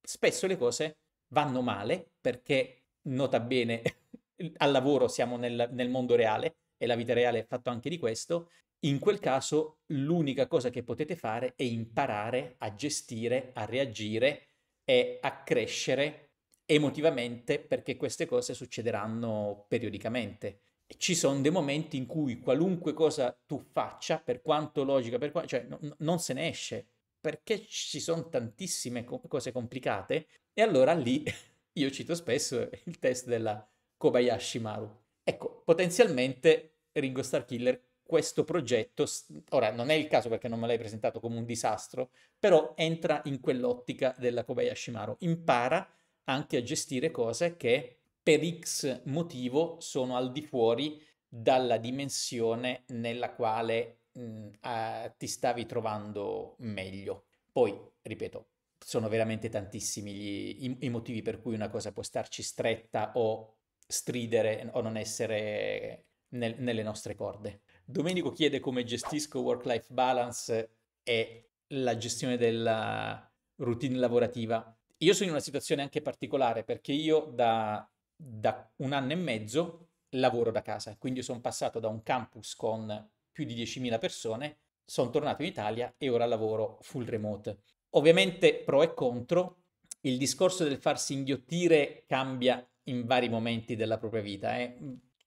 Spesso le cose vanno male perché, nota bene, al lavoro siamo nel, nel mondo reale e la vita reale è fatta anche di questo in quel caso l'unica cosa che potete fare è imparare a gestire, a reagire e a crescere emotivamente perché queste cose succederanno periodicamente. Ci sono dei momenti in cui qualunque cosa tu faccia, per quanto logica, per qua- cioè, n- non se ne esce perché ci sono tantissime co- cose complicate e allora lì io cito spesso il test della Kobayashi Maru. Ecco, potenzialmente Ringo Star Killer questo progetto, ora non è il caso perché non me l'hai presentato come un disastro, però entra in quell'ottica della Kobayashi Maru, impara anche a gestire cose che per X motivo sono al di fuori dalla dimensione nella quale mh, a, ti stavi trovando meglio. Poi, ripeto, sono veramente tantissimi gli, i, i motivi per cui una cosa può starci stretta o stridere o non essere nel, nelle nostre corde. Domenico chiede come gestisco work-life balance e la gestione della routine lavorativa. Io sono in una situazione anche particolare perché io da, da un anno e mezzo lavoro da casa, quindi sono passato da un campus con più di 10.000 persone, sono tornato in Italia e ora lavoro full remote. Ovviamente pro e contro, il discorso del farsi inghiottire cambia in vari momenti della propria vita. Eh.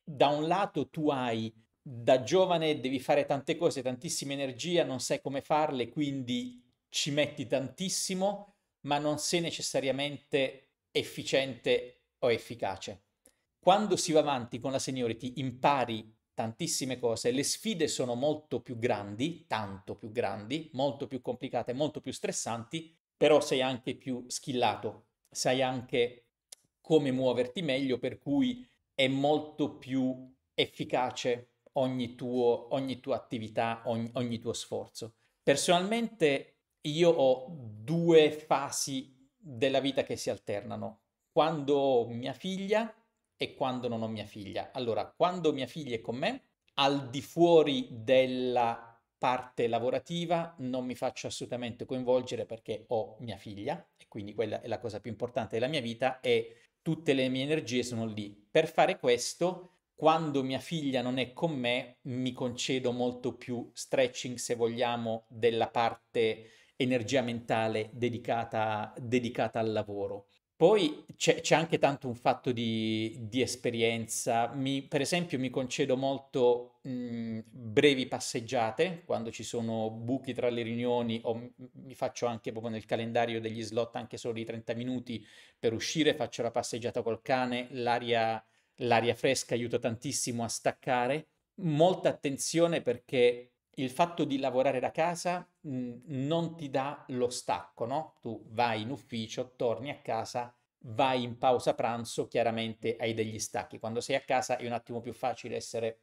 Da un lato tu hai da giovane devi fare tante cose, tantissima energia, non sai come farle, quindi ci metti tantissimo, ma non sei necessariamente efficiente o efficace. Quando si va avanti con la seniority impari tantissime cose, le sfide sono molto più grandi, tanto più grandi, molto più complicate, molto più stressanti, però sei anche più skillato, sai anche come muoverti meglio, per cui è molto più efficace ogni, tuo, ogni tua attività, ogni, ogni tuo sforzo. Personalmente io ho due fasi della vita che si alternano, quando ho mia figlia e quando non ho mia figlia. Allora, quando mia figlia è con me, al di fuori della parte lavorativa non mi faccio assolutamente coinvolgere perché ho mia figlia e quindi quella è la cosa più importante della mia vita e tutte le mie energie sono lì. Per fare questo quando mia figlia non è con me mi concedo molto più stretching, se vogliamo, della parte energia mentale dedicata, dedicata al lavoro. Poi c'è, c'è, anche tanto un fatto di, di esperienza. Mi, per esempio, mi concedo molto mh, brevi passeggiate quando ci sono buchi tra le riunioni, o mi faccio anche proprio nel calendario degli slot anche solo di 30 minuti per uscire. Faccio la passeggiata col cane, l'aria l'aria fresca aiuta tantissimo a staccare. Molta attenzione perché il fatto di lavorare da casa mm, non ti dà lo stacco, no? Tu vai in ufficio, torni a casa, vai in pausa pranzo, chiaramente hai degli stacchi. Quando sei a casa è un attimo più facile essere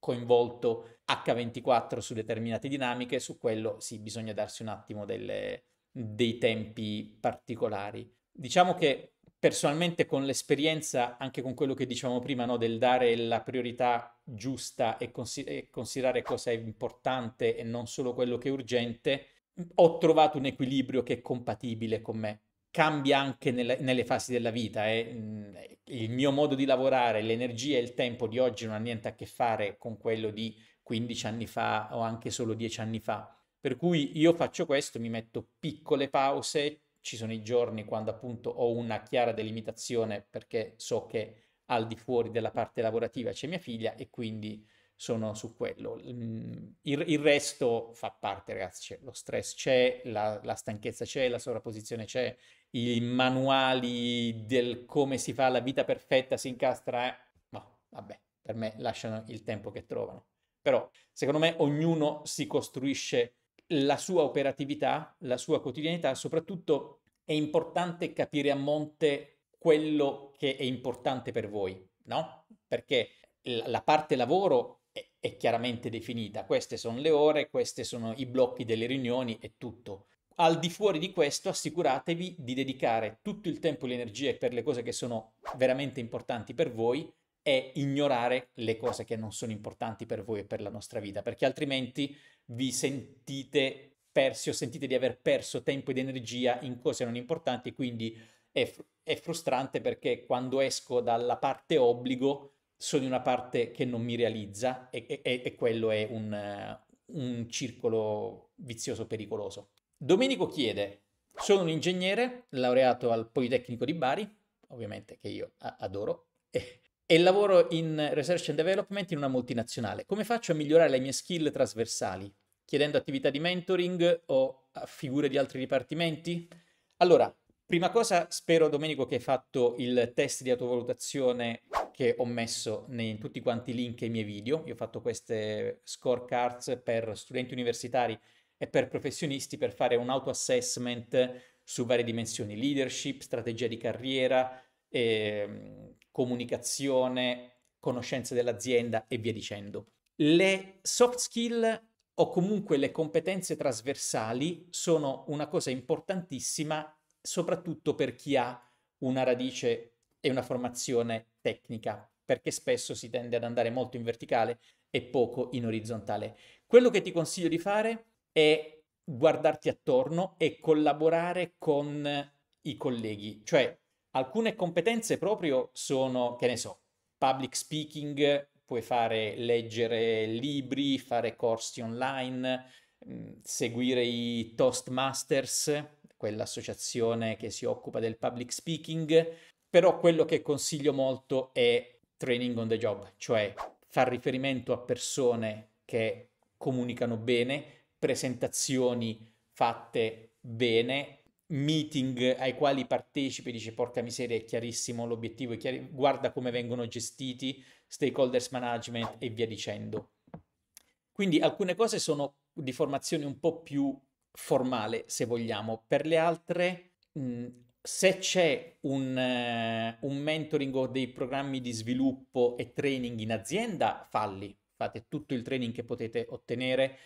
coinvolto H24 su determinate dinamiche, su quello sì, bisogna darsi un attimo delle, dei tempi particolari. Diciamo che personalmente con l'esperienza, anche con quello che dicevamo prima, no, del dare la priorità giusta e, consi- e, considerare cosa è importante e non solo quello che è urgente, ho trovato un equilibrio che è compatibile con me. Cambia anche nella, nelle fasi della vita. Eh. Il mio modo di lavorare, l'energia e il tempo di oggi non ha niente a che fare con quello di 15 anni fa o anche solo 10 anni fa. Per cui io faccio questo, mi metto piccole pause, ci sono i giorni quando appunto ho una chiara delimitazione perché so che al di fuori della parte lavorativa c'è mia figlia e quindi sono su quello. Mm, il, il resto fa parte, ragazzi, lo stress c'è, la, la stanchezza c'è, la sovrapposizione c'è, i manuali del come si fa la vita perfetta si incastra, no, eh, vabbè, per me lasciano il tempo che trovano. Però secondo me ognuno si costruisce la sua operatività, la sua quotidianità, soprattutto è importante capire a monte quello che è importante per voi, no? Perché la parte lavoro è, è chiaramente definita, queste sono le ore, questi sono i blocchi delle riunioni e tutto. Al di fuori di questo assicuratevi di dedicare tutto il tempo e le energie per le cose che sono veramente importanti per voi è ignorare le cose che non sono importanti per voi e per la nostra vita, perché altrimenti vi sentite persi o sentite di aver perso tempo ed energia in cose non importanti, quindi è, fr- è frustrante perché quando esco dalla parte obbligo sono in una parte che non mi realizza e, e, e quello è un, un circolo vizioso pericoloso. Domenico chiede, sono un ingegnere laureato al Politecnico di Bari, ovviamente che io adoro, e e lavoro in research and development in una multinazionale. Come faccio a migliorare le mie skill trasversali? Chiedendo attività di mentoring o figure di altri dipartimenti? Allora, prima cosa spero Domenico che hai fatto il test di autovalutazione che ho messo in tutti quanti i link ai miei video. Io ho fatto queste scorecards per studenti universitari e per professionisti per fare un auto-assessment su varie dimensioni, leadership, strategia di carriera, e ehm, comunicazione, conoscenze dell'azienda e via dicendo. Le soft skill o comunque le competenze trasversali sono una cosa importantissima soprattutto per chi ha una radice e una formazione tecnica, perché spesso si tende ad andare molto in verticale e poco in orizzontale. Quello che ti consiglio di fare è guardarti attorno e collaborare con i colleghi, cioè Alcune competenze proprio sono, che ne so, public speaking, puoi fare leggere libri, fare corsi online, mm, seguire i Toastmasters, quell'associazione che si occupa del public speaking, però quello che consiglio molto è training on the job, cioè far riferimento a persone che comunicano bene, presentazioni fatte bene meeting ai quali partecipi, dice porca miseria, è chiarissimo l'obiettivo, è chiari- guarda come vengono gestiti, stakeholders management e via dicendo. Quindi alcune cose sono di formazione un po' più formale, se vogliamo, per le altre, mh, se c'è un, uh, un mentoring o dei programmi di sviluppo e training in azienda, falli, fate tutto il training che potete ottenere,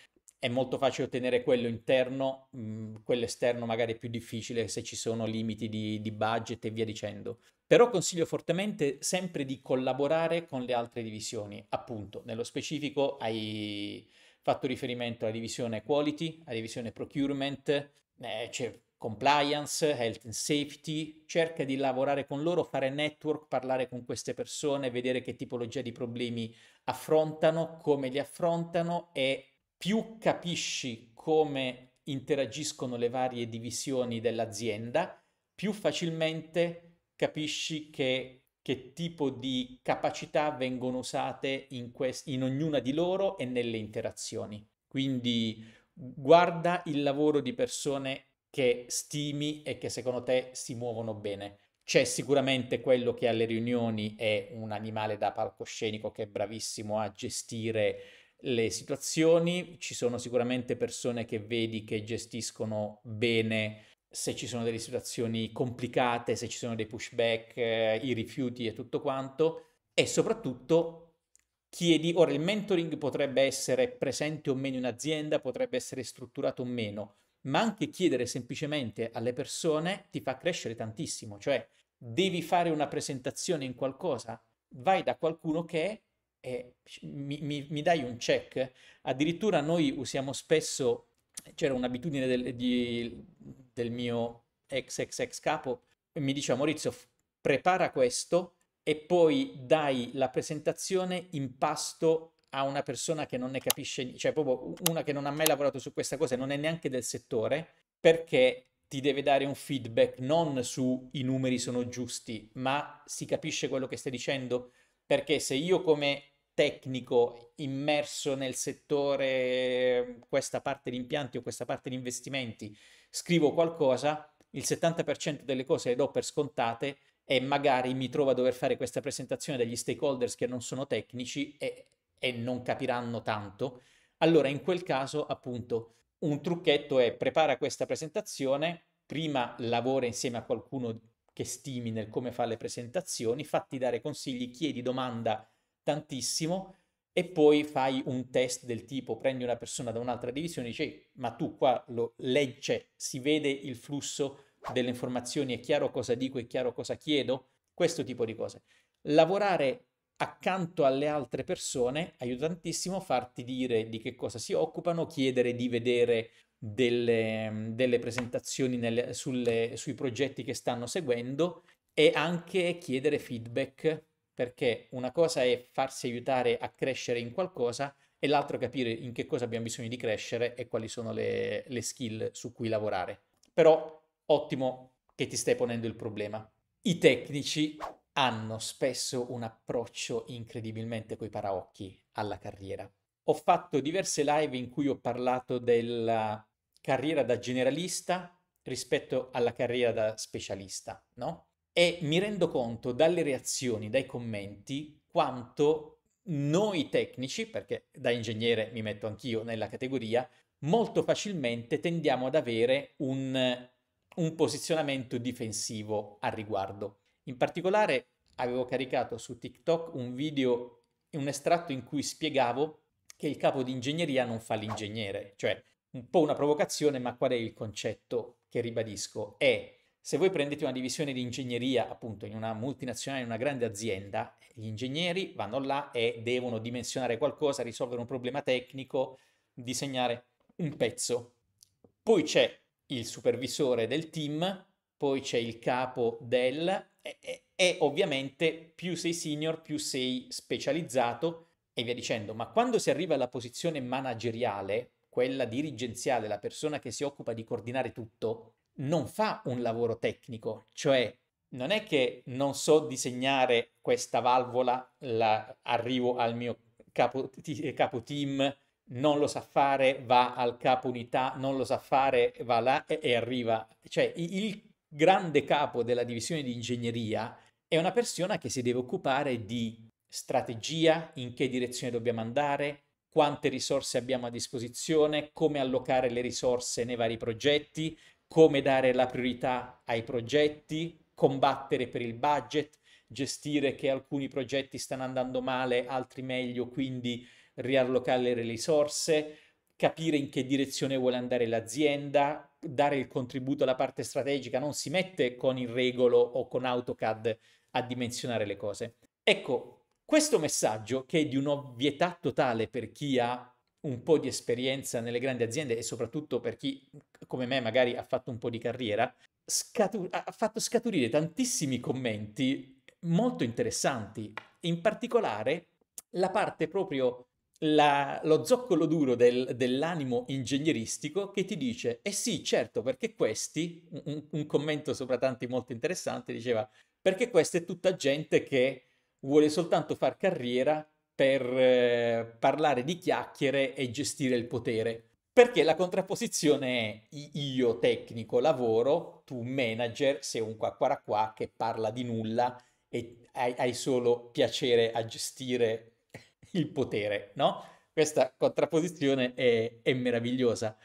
è molto facile ottenere quello interno, mh, mm, quello esterno magari è più difficile se ci sono limiti di, di budget e via dicendo. Però consiglio fortemente sempre di collaborare con le altre divisioni, appunto, nello specifico hai fatto riferimento alla divisione quality, alla divisione procurement, eh, c'è compliance, health and safety, cerca di lavorare con loro, fare network, parlare con queste persone, vedere che tipologia di problemi affrontano, come li affrontano e più capisci come interagiscono le varie divisioni dell'azienda, più facilmente capisci che, che tipo di capacità vengono usate in, quest- in ognuna di loro e nelle interazioni. Quindi guarda il lavoro di persone che stimi e che secondo te si muovono bene. C'è sicuramente quello che alle riunioni è un animale da palcoscenico che è bravissimo a gestire le situazioni, ci sono sicuramente persone che vedi che gestiscono bene se ci sono delle situazioni complicate, se ci sono dei pushback, eh, i rifiuti e tutto quanto, e soprattutto chiedi, ora il mentoring potrebbe essere presente o meno in azienda, potrebbe essere strutturato o meno, ma anche chiedere semplicemente alle persone ti fa crescere tantissimo, cioè devi fare una presentazione in qualcosa, vai da qualcuno che è eh, mi, mi, mi, dai un check? Addirittura noi usiamo spesso, c'era un'abitudine del, di, del mio ex ex ex capo, mi diceva Maurizio prepara questo e poi dai la presentazione in pasto a una persona che non ne capisce, cioè proprio una che non ha mai lavorato su questa cosa e non è neanche del settore, perché ti deve dare un feedback non su i numeri sono giusti, ma si capisce quello che stai dicendo, perché se io come tecnico immerso nel settore, questa parte di impianti o questa parte di investimenti, scrivo qualcosa, il 70% delle cose le do per scontate e magari mi trovo a dover fare questa presentazione degli stakeholders che non sono tecnici e, e non capiranno tanto. Allora in quel caso appunto un trucchetto è prepara questa presentazione, prima lavora insieme a qualcuno che stimi nel come fa le presentazioni, fatti dare consigli, chiedi domanda tantissimo e poi fai un test del tipo prendi una persona da un'altra divisione e dici ma tu qua lo legge, cioè, si vede il flusso delle informazioni, è chiaro cosa dico, è chiaro cosa chiedo, questo tipo di cose. Lavorare accanto alle altre persone aiuta tantissimo a farti dire di che cosa si occupano, chiedere di vedere delle, delle presentazioni nelle, sulle, sui progetti che stanno seguendo e anche chiedere feedback perché una cosa è farsi aiutare a crescere in qualcosa e l'altro capire in che cosa abbiamo bisogno di crescere e quali sono le, le skill su cui lavorare. Però ottimo che ti stai ponendo il problema. I tecnici hanno spesso un approccio incredibilmente coi paraocchi alla carriera. Ho fatto diverse live in cui ho parlato della carriera da generalista rispetto alla carriera da specialista, no? e mi rendo conto dalle reazioni, dai commenti, quanto noi tecnici, perché da ingegnere mi metto anch'io nella categoria, molto facilmente tendiamo ad avere un, un posizionamento difensivo al riguardo. In particolare avevo caricato su TikTok un video, un estratto in cui spiegavo che il capo di ingegneria non fa l'ingegnere, cioè un po' una provocazione, ma qual è il concetto che ribadisco? È se voi prendete una divisione di ingegneria, appunto, in una multinazionale, in una grande azienda, gli ingegneri vanno là e devono dimensionare qualcosa, risolvere un problema tecnico, disegnare un pezzo. Poi c'è il supervisore del team, poi c'è il capo del e, e, e ovviamente più sei senior, più sei specializzato e via dicendo. Ma quando si arriva alla posizione manageriale, quella dirigenziale, la persona che si occupa di coordinare tutto, non fa un lavoro tecnico, cioè non è che non so disegnare questa valvola, la, arrivo al mio capo, t- capo, team, non lo sa fare, va al capo unità, non lo sa fare, va là e, e arriva. Cioè il grande capo della divisione di ingegneria è una persona che si deve occupare di strategia, in che direzione dobbiamo andare, quante risorse abbiamo a disposizione, come allocare le risorse nei vari progetti, come dare la priorità ai progetti, combattere per il budget, gestire che alcuni progetti stanno andando male, altri meglio, quindi riallocare le risorse, capire in che direzione vuole andare l'azienda, dare il contributo alla parte strategica, non si mette con il regolo o con AutoCAD a dimensionare le cose. Ecco, questo messaggio che è di un'ovvietà totale per chi ha un po' di esperienza nelle grandi aziende e soprattutto per chi come me magari ha fatto un po' di carriera, scatu- ha fatto scaturire tantissimi commenti molto interessanti, in particolare la parte proprio la, lo zoccolo duro del, dell'animo ingegneristico che ti dice, eh sì, certo, perché questi, un, un, commento sopra tanti molto interessante, diceva, perché questa è tutta gente che vuole soltanto far carriera per eh, parlare di chiacchiere e gestire il potere. Perché la contrapposizione è io tecnico lavoro, tu manager sei un qua qua qua che parla di nulla e hai, hai solo piacere a gestire il potere, no? Questa contrapposizione è, è meravigliosa.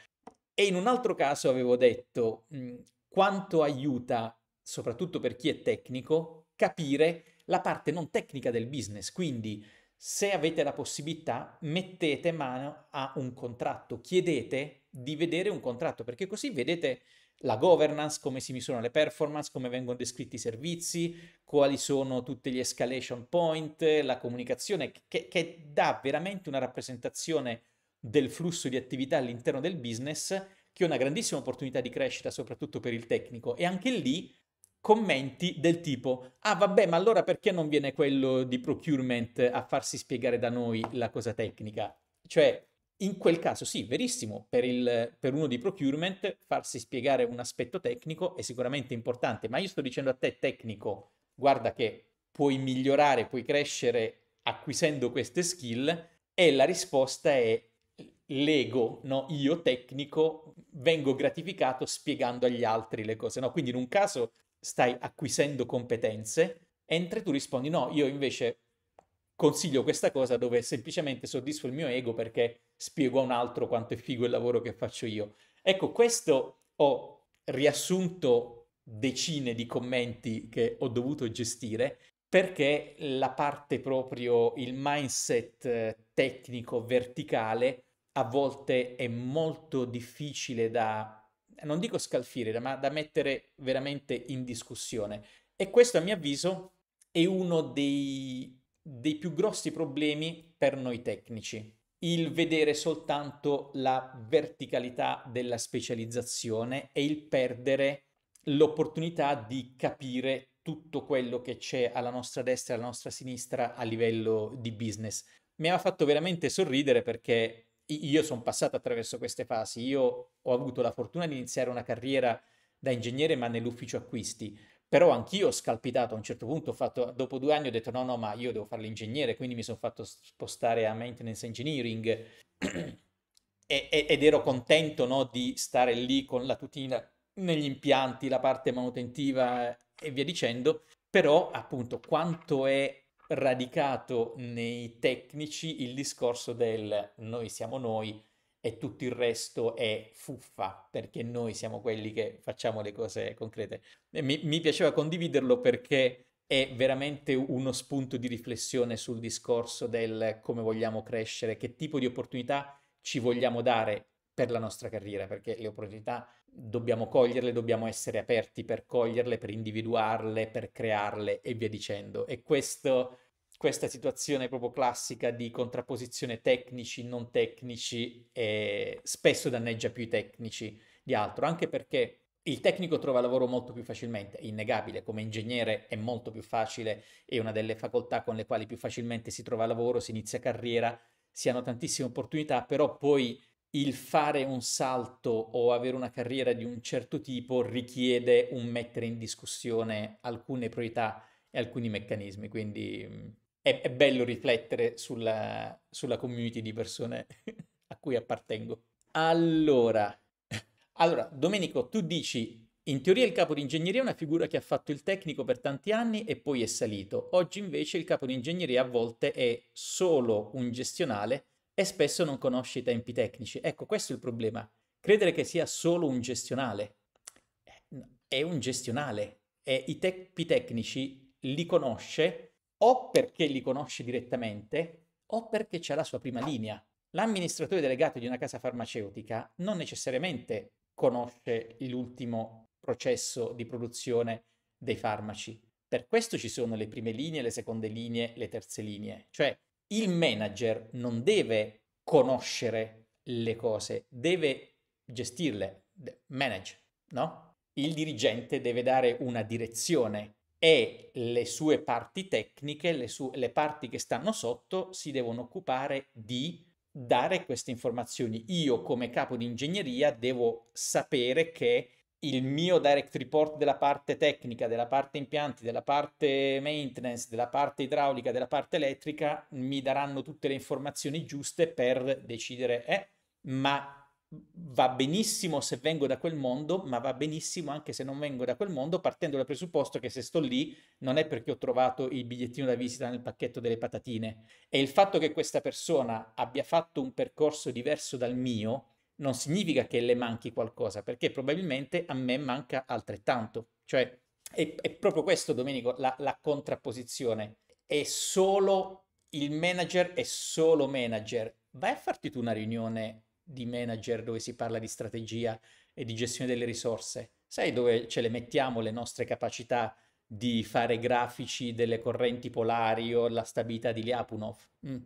E in un altro caso avevo detto mh, quanto aiuta, soprattutto per chi è tecnico, capire la parte non tecnica del business, quindi se avete la possibilità, mettete mano a un contratto, chiedete di vedere un contratto, perché così vedete la governance, come si misurano le performance, come vengono descritti i servizi, quali sono tutti gli escalation point, la comunicazione, che, che dà veramente una rappresentazione del flusso di attività all'interno del business, che è una grandissima opportunità di crescita, soprattutto per il tecnico. E anche lì commenti del tipo ah vabbè ma allora perché non viene quello di procurement a farsi spiegare da noi la cosa tecnica? Cioè in quel caso sì, verissimo, per, il, per uno di procurement farsi spiegare un aspetto tecnico è sicuramente importante, ma io sto dicendo a te tecnico, guarda che puoi migliorare, puoi crescere acquisendo queste skill e la risposta è l'ego, no? io tecnico vengo gratificato spiegando agli altri le cose, no? Quindi in un caso stai acquisendo competenze, mentre tu rispondi no, io invece consiglio questa cosa dove semplicemente soddisfo il mio ego perché spiego a un altro quanto è figo il lavoro che faccio io. Ecco, questo ho riassunto decine di commenti che ho dovuto gestire perché la parte proprio, il mindset eh, tecnico verticale a volte è molto difficile da non dico scalfire, ma da mettere veramente in discussione. E questo, a mio avviso, è uno dei, dei più grossi problemi per noi tecnici. Il vedere soltanto la verticalità della specializzazione e il perdere l'opportunità di capire tutto quello che c'è alla nostra destra e alla nostra sinistra a livello di business. Mi ha fatto veramente sorridere perché io sono passato attraverso queste fasi, io ho avuto la fortuna di iniziare una carriera da ingegnere ma nell'ufficio acquisti, però anch'io ho scalpitato a un certo punto, fatto, dopo due anni ho detto no no ma io devo fare l'ingegnere, quindi mi sono fatto spostare a maintenance engineering e, ed ero contento no, di stare lì con la tutina negli impianti, la parte manutentiva e via dicendo, però appunto quanto è radicato nei tecnici il discorso del noi siamo noi e tutto il resto è fuffa, perché noi siamo quelli che facciamo le cose concrete. Mi, mi piaceva condividerlo perché è veramente uno spunto di riflessione sul discorso del come vogliamo crescere, che tipo di opportunità ci vogliamo dare per la nostra carriera, perché le opportunità dobbiamo coglierle, dobbiamo essere aperti per coglierle, per individuarle, per crearle e via dicendo. E questo questa situazione proprio classica di contrapposizione tecnici, non tecnici, eh, spesso danneggia più i tecnici di altro, anche perché il tecnico trova lavoro molto più facilmente, è innegabile, come ingegnere è molto più facile, è una delle facoltà con le quali più facilmente si trova lavoro, si inizia carriera, si hanno tantissime opportunità, però poi il fare un salto o avere una carriera di un certo tipo richiede un mettere in discussione alcune priorità e alcuni meccanismi, quindi mm, è, è bello riflettere sulla, sulla community di persone a cui appartengo. Allora, allora, Domenico, tu dici, in teoria il capo di ingegneria è una figura che ha fatto il tecnico per tanti anni e poi è salito. Oggi invece il capo di ingegneria a volte è solo un gestionale e spesso non conosce i tempi tecnici. Ecco, questo è il problema. Credere che sia solo un gestionale. Eh, è un gestionale e i tempi tecnici li conosce o perché li conosce direttamente o perché c'è la sua prima linea. L'amministratore delegato di una casa farmaceutica non necessariamente conosce l'ultimo processo di produzione dei farmaci. Per questo ci sono le prime linee, le seconde linee, le terze linee. Cioè il manager non deve conoscere le cose, deve gestirle, manage, no? Il dirigente deve dare una direzione e le sue parti tecniche, le, su- le parti che stanno sotto, si devono occupare di dare queste informazioni. Io come capo di ingegneria devo sapere che il mio direct report della parte tecnica, della parte impianti, della parte maintenance, della parte idraulica, della parte elettrica mi daranno tutte le informazioni giuste per decidere, eh, ma va benissimo se vengo da quel mondo, ma va benissimo anche se non vengo da quel mondo, partendo dal presupposto che se sto lì non è perché ho trovato il bigliettino da visita nel pacchetto delle patatine. E il fatto che questa persona abbia fatto un percorso diverso dal mio non significa che le manchi qualcosa, perché probabilmente a me manca altrettanto. Cioè, è, è proprio questo, Domenico, la, la contrapposizione. È solo il manager, è solo manager. Vai a farti tu una riunione di manager dove si parla di strategia e di gestione delle risorse. Sai dove ce le mettiamo le nostre capacità di fare grafici delle correnti polari o la stabilità di Lyapunov? Mm,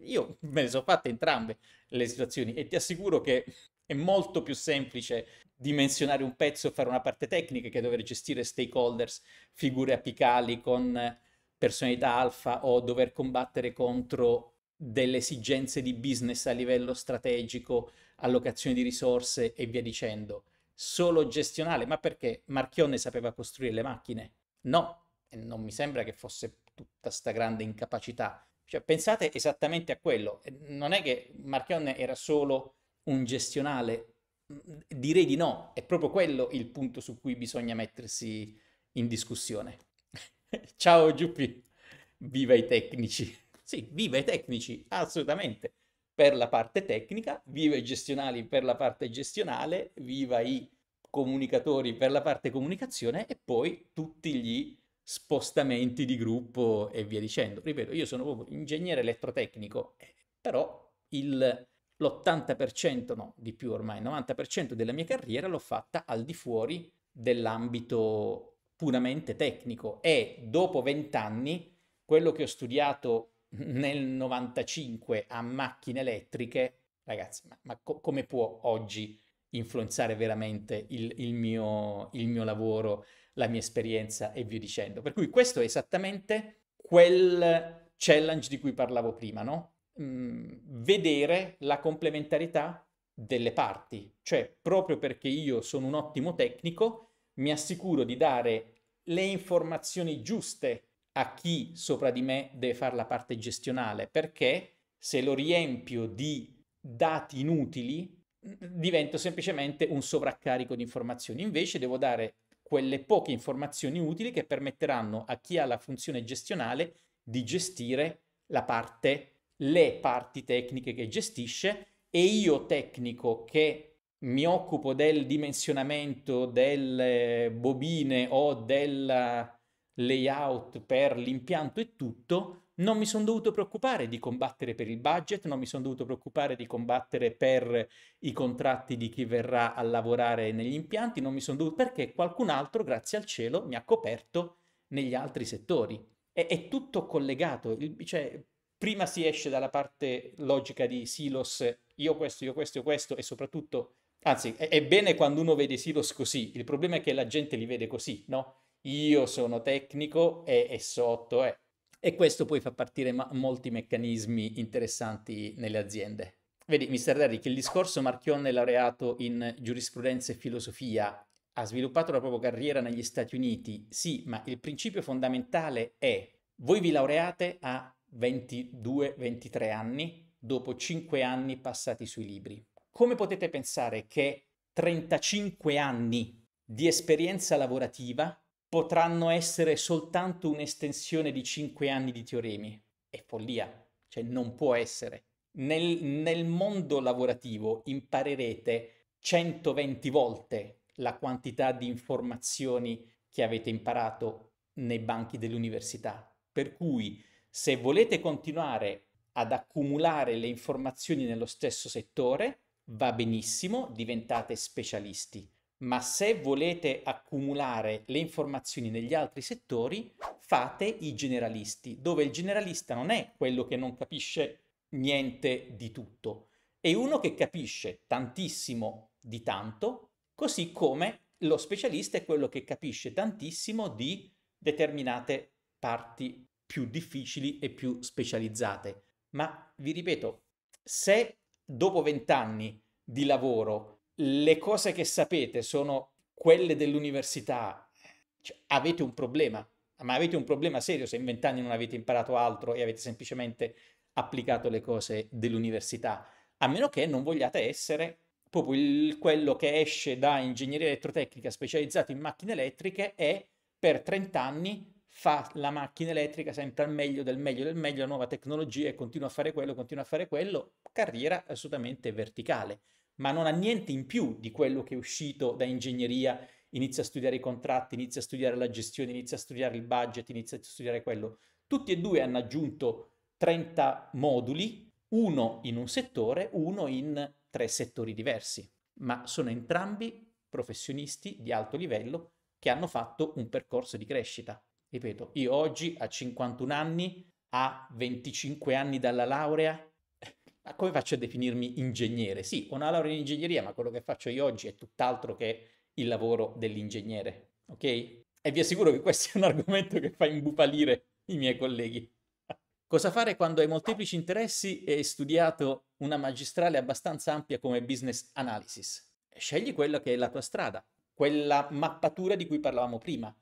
io me ne sono fatte entrambe le situazioni e ti assicuro che è molto più semplice dimensionare un pezzo e fare una parte tecnica che dover gestire stakeholders, figure apicali con personalità alfa o dover combattere contro delle esigenze di business a livello strategico, allocazione di risorse e via dicendo. Solo gestionale, ma perché Marchionne sapeva costruire le macchine? No, e non mi sembra che fosse tutta sta grande incapacità. Cioè, pensate esattamente a quello. Non è che Marchionne era solo un gestionale, direi di no, è proprio quello il punto su cui bisogna mettersi in discussione. Ciao Giuppi, viva i tecnici! Sì, viva i tecnici, assolutamente, per la parte tecnica, viva i gestionali per la parte gestionale, viva i comunicatori per la parte comunicazione e poi tutti gli spostamenti di gruppo e via dicendo. Ripeto, io sono proprio ingegnere elettrotecnico, eh, però il, l'80%, no, di più ormai, il 90% della mia carriera l'ho fatta al di fuori dell'ambito puramente tecnico e dopo vent'anni quello che ho studiato nel 95 a macchine elettriche, ragazzi, ma, ma co- come può oggi influenzare veramente il, il, mio, il mio lavoro, la mia esperienza e via dicendo? Per cui questo è esattamente quel challenge di cui parlavo prima, no? Mm, vedere la complementarietà delle parti, cioè proprio perché io sono un ottimo tecnico, mi assicuro di dare le informazioni giuste a chi sopra di me deve fare la parte gestionale, perché se lo riempio di dati inutili divento semplicemente un sovraccarico di informazioni. Invece devo dare quelle poche informazioni utili che permetteranno a chi ha la funzione gestionale di gestire la parte, le parti tecniche che gestisce e io tecnico che mi occupo del dimensionamento delle bobine o della layout per l'impianto e tutto, non mi sono dovuto preoccupare di combattere per il budget, non mi sono dovuto preoccupare di combattere per i contratti di chi verrà a lavorare negli impianti, non mi sono dovuto perché qualcun altro, grazie al cielo, mi ha coperto negli altri settori. È, è tutto collegato, il, cioè, prima si esce dalla parte logica di silos, io questo, io questo, io questo e soprattutto, anzi, è, è bene quando uno vede silos così, il problema è che la gente li vede così, no? io sono tecnico e, e sotto è. Eh. E questo poi fa partire ma- molti meccanismi interessanti nelle aziende. Vedi, Mr. Derrick, il discorso Marchionne laureato in giurisprudenza e filosofia ha sviluppato la propria carriera negli Stati Uniti, sì, ma il principio fondamentale è voi vi laureate a 22-23 anni, dopo 5 anni passati sui libri. Come potete pensare che 35 anni di esperienza lavorativa potranno essere soltanto un'estensione di 5 anni di teoremi. È follia, cioè non può essere. Nel, nel mondo lavorativo imparerete 120 volte la quantità di informazioni che avete imparato nei banchi dell'università. Per cui se volete continuare ad accumulare le informazioni nello stesso settore, va benissimo, diventate specialisti ma se volete accumulare le informazioni negli altri settori, fate i generalisti, dove il generalista non è quello che non capisce niente di tutto, è uno che capisce tantissimo di tanto, così come lo specialista è quello che capisce tantissimo di determinate parti più difficili e più specializzate. Ma vi ripeto, se dopo vent'anni di lavoro le cose che sapete sono quelle dell'università, cioè, avete un problema, ma avete un problema serio se in vent'anni non avete imparato altro e avete semplicemente applicato le cose dell'università, a meno che non vogliate essere proprio il, quello che esce da ingegneria elettrotecnica specializzato in macchine elettriche e per 30 anni fa la macchina elettrica sempre al meglio del meglio del meglio, la nuova tecnologia e continua a fare quello, continua a fare quello, carriera assolutamente verticale ma non ha niente in più di quello che è uscito da ingegneria, inizia a studiare i contratti, inizia a studiare la gestione, inizia a studiare il budget, inizia a studiare quello. Tutti e due hanno aggiunto 30 moduli, uno in un settore, uno in tre settori diversi, ma sono entrambi professionisti di alto livello che hanno fatto un percorso di crescita. Ripeto, io oggi a 51 anni, a 25 anni dalla laurea, ma come faccio a definirmi ingegnere? Sì, ho una laurea in ingegneria, ma quello che faccio io oggi è tutt'altro che il lavoro dell'ingegnere, ok? E vi assicuro che questo è un argomento che fa imbupalire i miei colleghi. Cosa fare quando hai molteplici interessi e hai studiato una magistrale abbastanza ampia come business analysis? Scegli quella che è la tua strada, quella mappatura di cui parlavamo prima.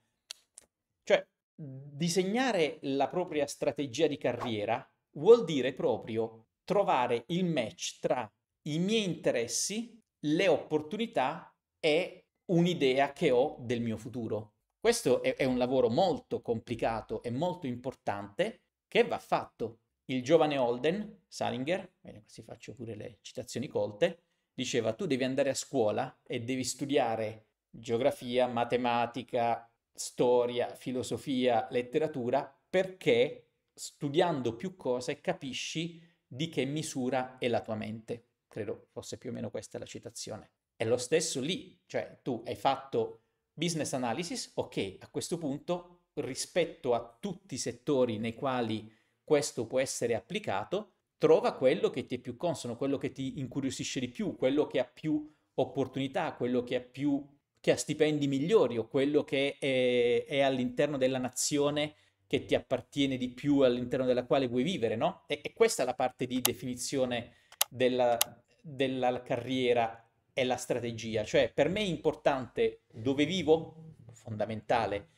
Cioè, disegnare la propria strategia di carriera vuol dire proprio trovare il match tra i miei interessi, le opportunità e un'idea che ho del mio futuro. Questo è, è un lavoro molto complicato e molto importante che va fatto. Il giovane Holden, Salinger, bene, così faccio pure le citazioni colte, diceva tu devi andare a scuola e devi studiare geografia, matematica, storia, filosofia, letteratura, perché studiando più cose capisci di che misura è la tua mente. Credo fosse più o meno questa la citazione. È lo stesso lì, cioè tu hai fatto business analysis, ok, a questo punto rispetto a tutti i settori nei quali questo può essere applicato, trova quello che ti è più consono, quello che ti incuriosisce di più, quello che ha più opportunità, quello che ha più che ha stipendi migliori o quello che è, è all'interno della nazione che ti appartiene di più all'interno della quale vuoi vivere, no? E, e questa è la parte di definizione della, della carriera e la strategia. Cioè, per me è importante dove vivo, fondamentale,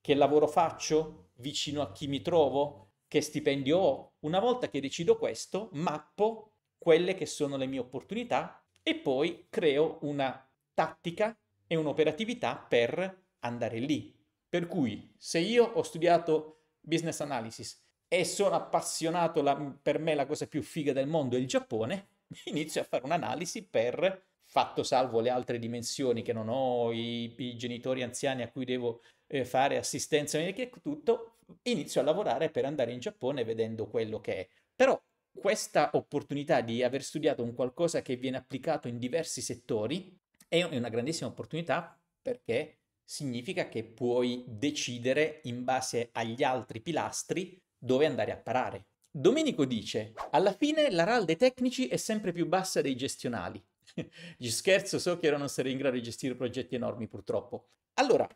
che lavoro faccio, vicino a chi mi trovo, che stipendio ho. Una volta che decido questo, mappo quelle che sono le mie opportunità e poi creo una tattica e un'operatività per andare lì, per cui se io ho studiato business analysis e sono appassionato, la, per me la cosa più figa del mondo è il Giappone, inizio a fare un'analisi per, fatto salvo le altre dimensioni che non ho, i, i genitori anziani a cui devo eh, fare assistenza, e che tutto, inizio a lavorare per andare in Giappone vedendo quello che è. Però questa opportunità di aver studiato un qualcosa che viene applicato in diversi settori è una grandissima opportunità perché significa che puoi decidere in base agli altri pilastri dove andare a parare. Domenico dice, alla fine la RAL dei tecnici è sempre più bassa dei gestionali. Gli scherzo, so che ora non sarei in grado di gestire progetti enormi purtroppo. Allora,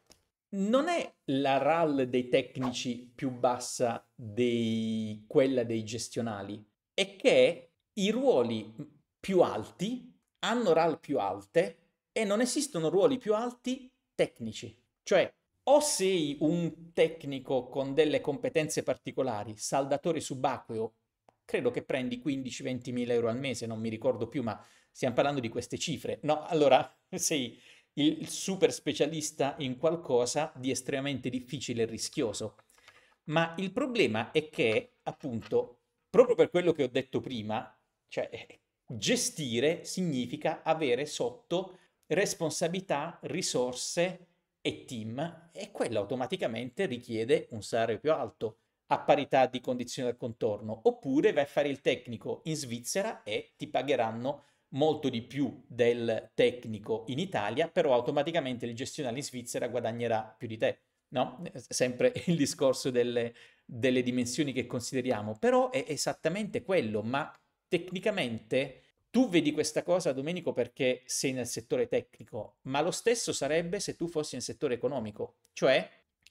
non è la RAL dei tecnici più bassa di quella dei gestionali, è che i ruoli più alti hanno RAL più alte e non esistono ruoli più alti tecnici, cioè o sei un tecnico con delle competenze particolari, saldatore subacqueo, credo che prendi 15-20 mila euro al mese, non mi ricordo più, ma stiamo parlando di queste cifre. No, allora sei il super specialista in qualcosa di estremamente difficile e rischioso. Ma il problema è che, appunto, proprio per quello che ho detto prima, cioè gestire significa avere sotto responsabilità, risorse e team e quello automaticamente richiede un salario più alto a parità di condizioni al contorno oppure vai a fare il tecnico in Svizzera e ti pagheranno molto di più del tecnico in Italia però automaticamente il gestionale in Svizzera guadagnerà più di te no? Sempre il discorso delle, delle dimensioni che consideriamo però è esattamente quello ma tecnicamente tu vedi questa cosa, Domenico, perché sei nel settore tecnico, ma lo stesso sarebbe se tu fossi nel settore economico, cioè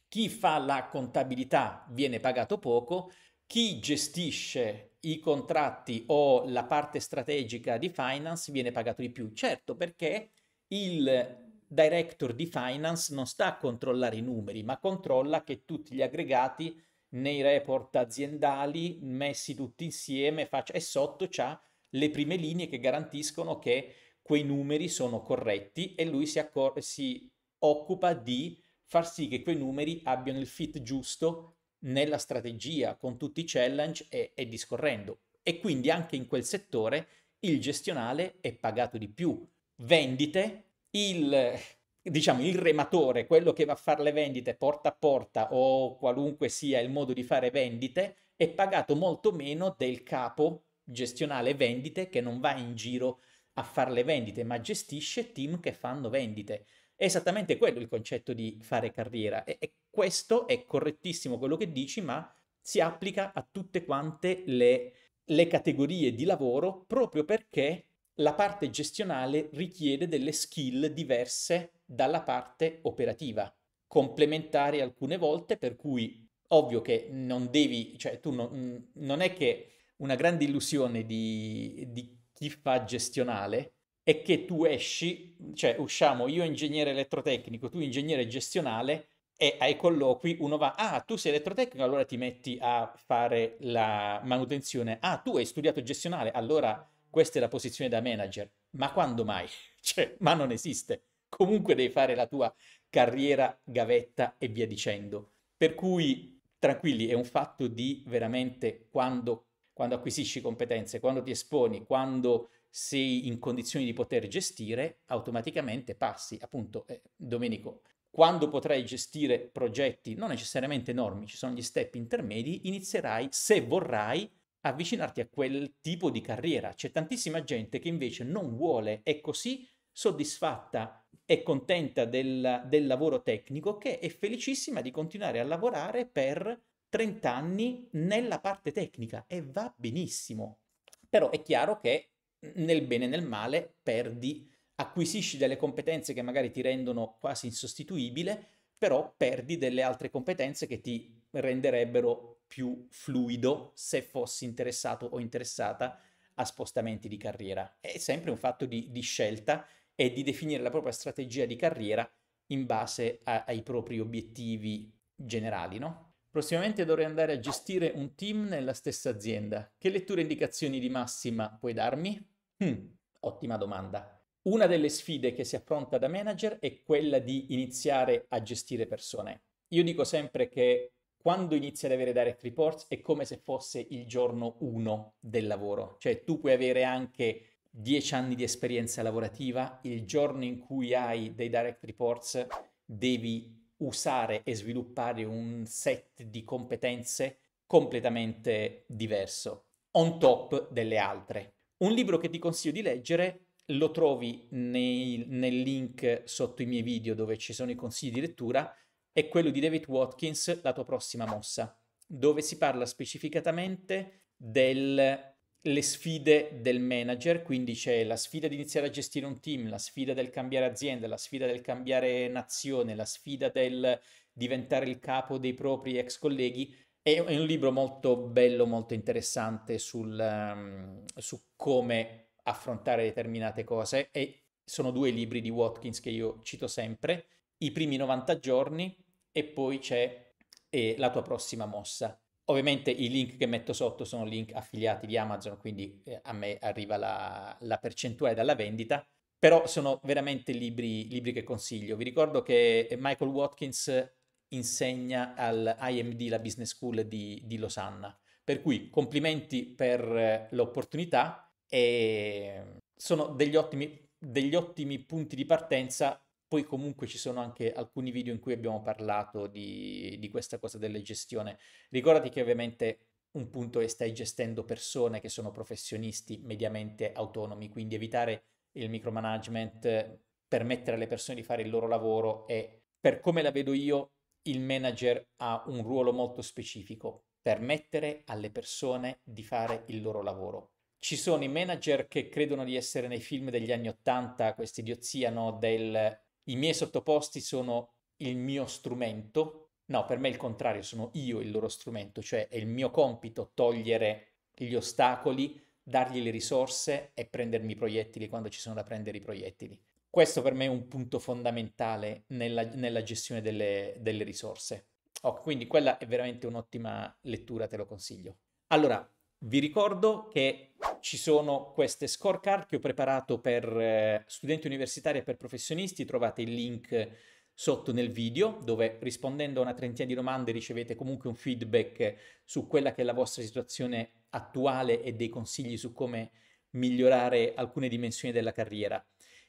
chi fa la contabilità viene pagato poco, chi gestisce i contratti o la parte strategica di finance viene pagato di più. Certo, perché il director di finance non sta a controllare i numeri, ma controlla che tutti gli aggregati nei report aziendali messi tutti insieme faccia, e sotto c'ha le prime linee che garantiscono che quei numeri sono corretti e lui si, accor- si occupa di far sì che quei numeri abbiano il fit giusto nella strategia, con tutti i challenge e, e discorrendo. E quindi anche in quel settore il gestionale è pagato di più. Vendite, il, diciamo, il rematore, quello che va a fare le vendite porta a porta o qualunque sia il modo di fare vendite, è pagato molto meno del capo gestionale vendite che non va in giro a fare le vendite, ma gestisce team che fanno vendite. È esattamente quello il concetto di fare carriera e, e questo è correttissimo quello che dici, ma si applica a tutte quante le, le categorie di lavoro proprio perché la parte gestionale richiede delle skill diverse dalla parte operativa, complementari alcune volte, per cui ovvio che non devi, cioè tu non, non è che una grande illusione di, di chi fa gestionale è che tu esci, cioè usciamo io ingegnere elettrotecnico, tu ingegnere gestionale e ai colloqui uno va, ah tu sei elettrotecnico, allora ti metti a fare la manutenzione, ah tu hai studiato gestionale, allora questa è la posizione da manager, ma quando mai? Cioè, ma non esiste, comunque devi fare la tua carriera, gavetta e via dicendo. Per cui tranquilli, è un fatto di veramente quando quando acquisisci competenze, quando ti esponi, quando sei in condizioni di poter gestire, automaticamente passi. Appunto, eh, Domenico, quando potrai gestire progetti non necessariamente enormi, ci sono gli step intermedi, inizierai, se vorrai, avvicinarti a quel tipo di carriera. C'è tantissima gente che invece non vuole, è così soddisfatta e contenta del, del lavoro tecnico che è felicissima di continuare a lavorare per 30 anni nella parte tecnica e va benissimo. Però è chiaro che mhmm, nel bene e nel male perdi, acquisisci delle competenze che magari ti rendono quasi insostituibile, però perdi delle altre competenze che ti renderebbero più fluido se fossi interessato o interessata a spostamenti di carriera. È sempre un fatto di, di scelta e di definire la propria strategia di carriera in base a, ai propri obiettivi generali, no? Prossimamente dovrei andare a gestire un team nella stessa azienda. Che letture e indicazioni di massima puoi darmi? Hmm, ottima domanda. Una delle sfide che si affronta da manager è quella di iniziare a gestire persone. Io dico sempre che quando inizi ad avere direct reports è come se fosse il giorno 1 del lavoro, cioè tu puoi avere anche 10 anni di esperienza lavorativa, il giorno in cui hai dei direct reports devi usare e sviluppare un set di competenze completamente diverso, on top delle altre. Un libro che ti consiglio di leggere lo trovi nei, nel link sotto i miei video dove ci sono i consigli di lettura, è quello di David Watkins, La tua prossima mossa, dove si parla specificatamente del le sfide del manager, quindi c'è la sfida di iniziare a gestire un team, la sfida del cambiare azienda, la sfida del cambiare nazione, la sfida del diventare il capo dei propri ex colleghi. È un libro molto bello, molto interessante sul, um, su come affrontare determinate cose e sono due libri di Watkins che io cito sempre, i primi 90 giorni e poi c'è eh, la tua prossima mossa. Ovviamente i link che metto sotto sono link affiliati di Amazon, quindi eh, a me arriva la, la percentuale dalla vendita, però sono veramente libri, libri, che consiglio. Vi ricordo che Michael Watkins insegna all'IMD, la Business School di, di Losanna, per cui complimenti per eh, l'opportunità e mm, sono degli ottimi, degli ottimi punti di partenza poi comunque ci sono anche alcuni video in cui abbiamo parlato di, di questa cosa della gestione. Ricordati che ovviamente un punto è stai gestendo persone che sono professionisti mediamente autonomi, quindi evitare il micromanagement, permettere alle persone di fare il loro lavoro e per come la vedo io il manager ha un ruolo molto specifico, permettere alle persone di fare il loro lavoro. Ci sono i manager che credono di essere nei film degli anni Ottanta, questa idiozia no, del i miei sottoposti sono il mio strumento, no, per me è il contrario, sono io il loro strumento, cioè è il mio compito togliere gli ostacoli, dargli le risorse e prendermi i proiettili quando ci sono da prendere i proiettili. Questo per me è un punto fondamentale nella, nella gestione delle, delle risorse. Oh, quindi quella è veramente un'ottima lettura, te lo consiglio. Allora, vi ricordo che ci sono queste scorecard che ho preparato per eh, studenti universitari e per professionisti, trovate il link sotto nel video dove rispondendo a una trentina di domande ricevete comunque un feedback su quella che è la vostra situazione attuale e dei consigli su come migliorare alcune dimensioni della carriera.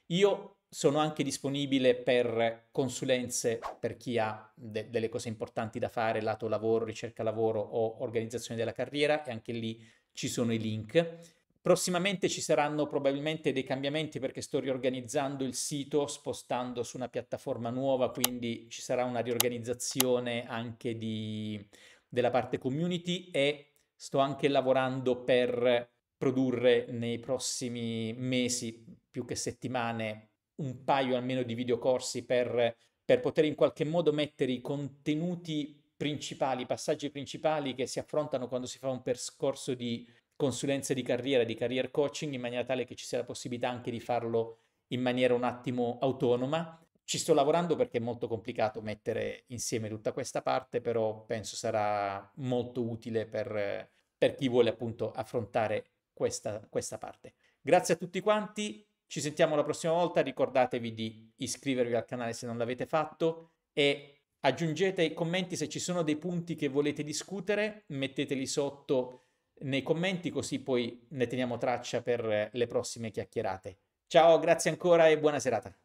Io sono anche disponibile per consulenze per chi ha de- delle cose importanti da fare, lato lavoro, ricerca lavoro o organizzazione della carriera e anche lì ci sono i link. Prossimamente ci saranno probabilmente dei cambiamenti perché sto riorganizzando il sito, spostando su una piattaforma nuova, quindi ci sarà una riorganizzazione anche di, della parte community e sto anche lavorando per produrre nei prossimi mesi, più che settimane, un paio almeno di videocorsi per, per poter in qualche modo mettere i contenuti principali, i passaggi principali che si affrontano quando si fa un percorso di consulenze di carriera, di career coaching, in maniera tale che ci sia la possibilità anche di farlo in maniera un attimo autonoma. Ci sto lavorando perché è molto complicato mettere insieme tutta questa parte, però penso sarà molto utile per, per chi vuole appunto affrontare questa, questa parte. Grazie a tutti quanti, ci sentiamo la prossima volta, ricordatevi di iscrivervi al canale se non l'avete fatto e aggiungete i commenti se ci sono dei punti che volete discutere, metteteli sotto nei commenti così poi ne teniamo traccia per le prossime chiacchierate. Ciao, grazie ancora e buona serata.